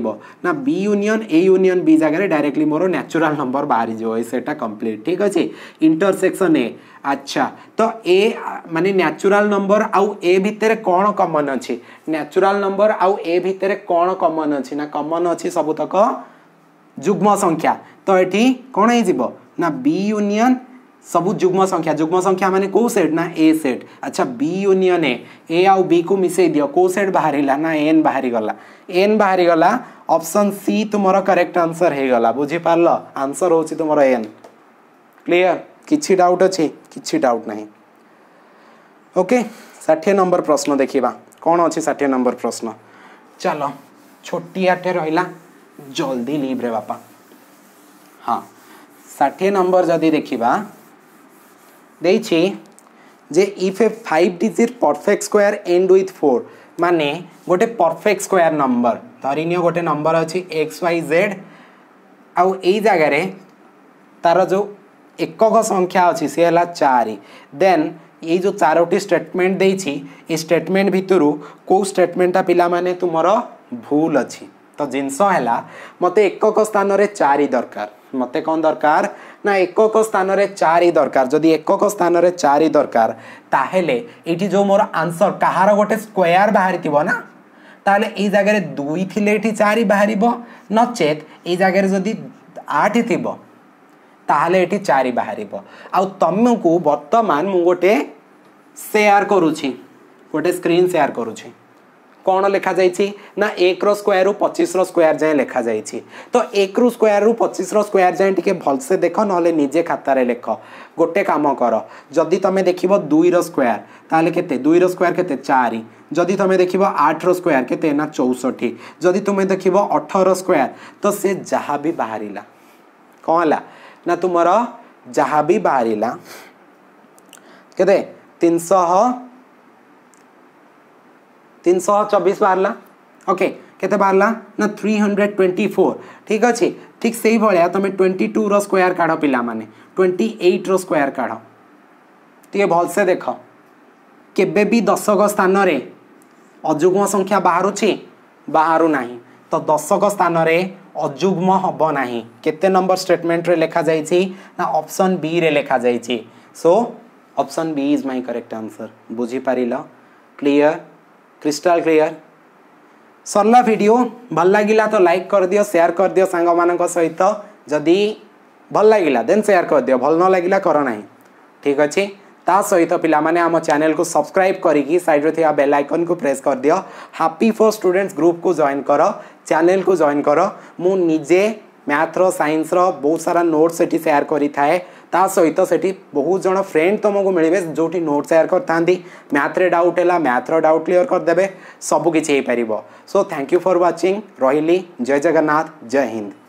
ना B union A union B जगह डायरेक्टली मोर न्याचुराल नंबर बाहर से कम्प्लीट ठीक अच्छे इंटरसेक्शन ए अच्छा तो ए মানে ন্যাচুরাল नंबर आउ ए भितर कौन कमन अच्छे ন্যাচুরাল नंबर आउ ए भितर कौन कमन अच्छे ना कमन अच्छे सबुतक जुग्म संख्या तो ये कौन हो ना बी यूनियन सब जुग्म संख्या जुग्म संख्या मैंने कौ सेट ना ए सेट अच्छा बी यूनियन ए ए आउ बी को मिसई दियो कौ सेट बाहर ना एन बाहरी गला एन बाहरी गला ऑप्शन सी तुम करेक्ट आंसर हो गला बुझीपार आंसर हूँ तुम एन क्लीयर कि डाउट अच्छे कि डाउट ना ओके षाठी नंबर प्रश्न देखा कौन अच्छे षाठी नंबर प्रश्न चल छोटियाटे रहा जल्दी लिव्रे बापा हाँ षाठी नंबर जदि देखा ଦେଇଛି যে if a five digit perfect square end with four মানে গোটে পরফেক্ট স্কোয়ার নম্বর ধরি নিও গোটে নম্বর অছি এক্স ওয়াই জেড আউ এই জায়গায় তার যে একক সংখ্যা অছি সে হল চারি দেন এই যে চারোটি স্টেটমেন্ট দিয়েছি এই স্টেটমেন্ট ভিতর কেউ স্টেটমেন্টটা পিলা মানে তোমার ভুল অছি তো জিনিস হল মতো একক স্থানরে চারি দরকার মতো কম দরকার ନା ଏକକ ସ୍ଥାନରେ ଚାରି ଦରକାର ଯଦି ଏକକ ସ୍ଥାନରେ ଚାରି ଦରକାର ତାହେଲେ ଏଇଠି ଯେଉଁ ମୋର ଆନ୍ସର୍ କାହାର ଗୋଟେ ସ୍କୋୟାର୍ ବାହାରିଥିବ ନା ତାହେଲେ ଏଇ ଜାଗାରେ ଦୁଇ ଥିଲେ ଏଠି ଚାରି ବାହାରିବ ନଚେତ୍ ଏଇ ଜାଗାରେ ଯଦି ଆଠ ଥିବ ତାହେଲେ ଏଠି ଚାରି ବାହାରିବ ଆଉ ତୁମକୁ ବର୍ତ୍ତମାନ ମୁଁ ଗୋଟେ ସେୟାର କରୁଛି ଗୋଟେ ସ୍କ୍ରିନ୍ ସେୟାର କରୁଛି କ'ଣ ଲେଖାଯାଇଛି ନା ଏକର ସ୍କୋୟାରରୁ ପଚିଶର ସ୍କୋୟାର ଯାଏଁ ଲେଖାଯାଇଛି ତ ଏକରୁ ସ୍କୋୟାରରୁ ପଚିଶର ସ୍କୋୟାର ଯାଏଁ ଟିକେ ଭଲସେ ଦେଖ ନହେଲେ ନିଜେ ଖାତାରେ ଲେଖ ଗୋଟେ କାମ କର ଯଦି ତୁମେ ଦେଖିବ ଦୁଇର ସ୍କୋୟାର ତାହେଲେ କେତେ ଦୁଇର ସ୍କୋୟାର କେତେ ଚାରି ଯଦି ତୁମେ ଦେଖିବ ଆଠର ସ୍କୋୟାର କେତେ ନା ଚଉଷଠି ଯଦି ତୁମେ ଦେଖିବ ଅଠର ସ୍କୋୟାର ତ ସେ ଯାହା ବି ବାହାରିଲା କ'ଣ ହେଲା ନା ତୁମର ଯାହା ବି ବାହାରିଲା କେତେ ତିନିଶହ तीन शह चबिश बाहर ओके কেতে বাহারা না থ্রি হন্ড্রেড টোয়েন্টি ফোর ঠিক আছে ঠিক সেই ভাবে তুমি টোয়েন্টি টু রোয়ার কাঢ় পিলা মানে টোয়েন্টি এইট রোয়ার কাঢ় টিকি ভালসে দেখ কেবে বি দশক স্থানরে অযুগ্ম সংখ্যা বাহুছে বাহু না তো দশক স্থানরে অযুগ্ম হব না কেতে নম্বর স্টেটমেন্টরে লেখা যাইছি না অপশন বি রে লেখা যাইছি so option B is my correct answer বুঝিপারিল ক্লিয়ার क्रिस्टल क्लीयर सरल भिडियो भल लगला तो लाइक कर दियो सेयार कर दियो सांग मान सहित जदि भल लगला देन सेयार कर दियो भल न लगा कर ना ठीक अच्छे ता सहित पिलाने चेल को सब्सक्राइब करके सैड्रे बेल आइकन को प्रेस कर दियो हापी फर स्टूडेंट्स ग्रुप को जॉइन कर चैनल को जॉन कर मुझे मैथ्र सैंसर रोत सारा नोट्स सेयार करें ତା ସହିତ ସେଠି ବହୁତ ଜଣ ଫ୍ରେଣ୍ଡ ତୁମକୁ ମିଳିବେ ଯେଉଁଠି ନୋଟ୍ ସେୟାର କରିଥାନ୍ତି ମ୍ୟାଥ୍ରେ ଡାଉଟ୍ ହେଲା ମ୍ୟାଥ୍ର ଡାଉଟ୍ କ୍ଲିଅର୍ କରିଦେବେ ସବୁ କିଛି ହେଇପାରିବ so thank you for watching ରହିଲି ଜୟ ଜଗନ୍ନାଥ ଜୟ ହିନ୍ଦ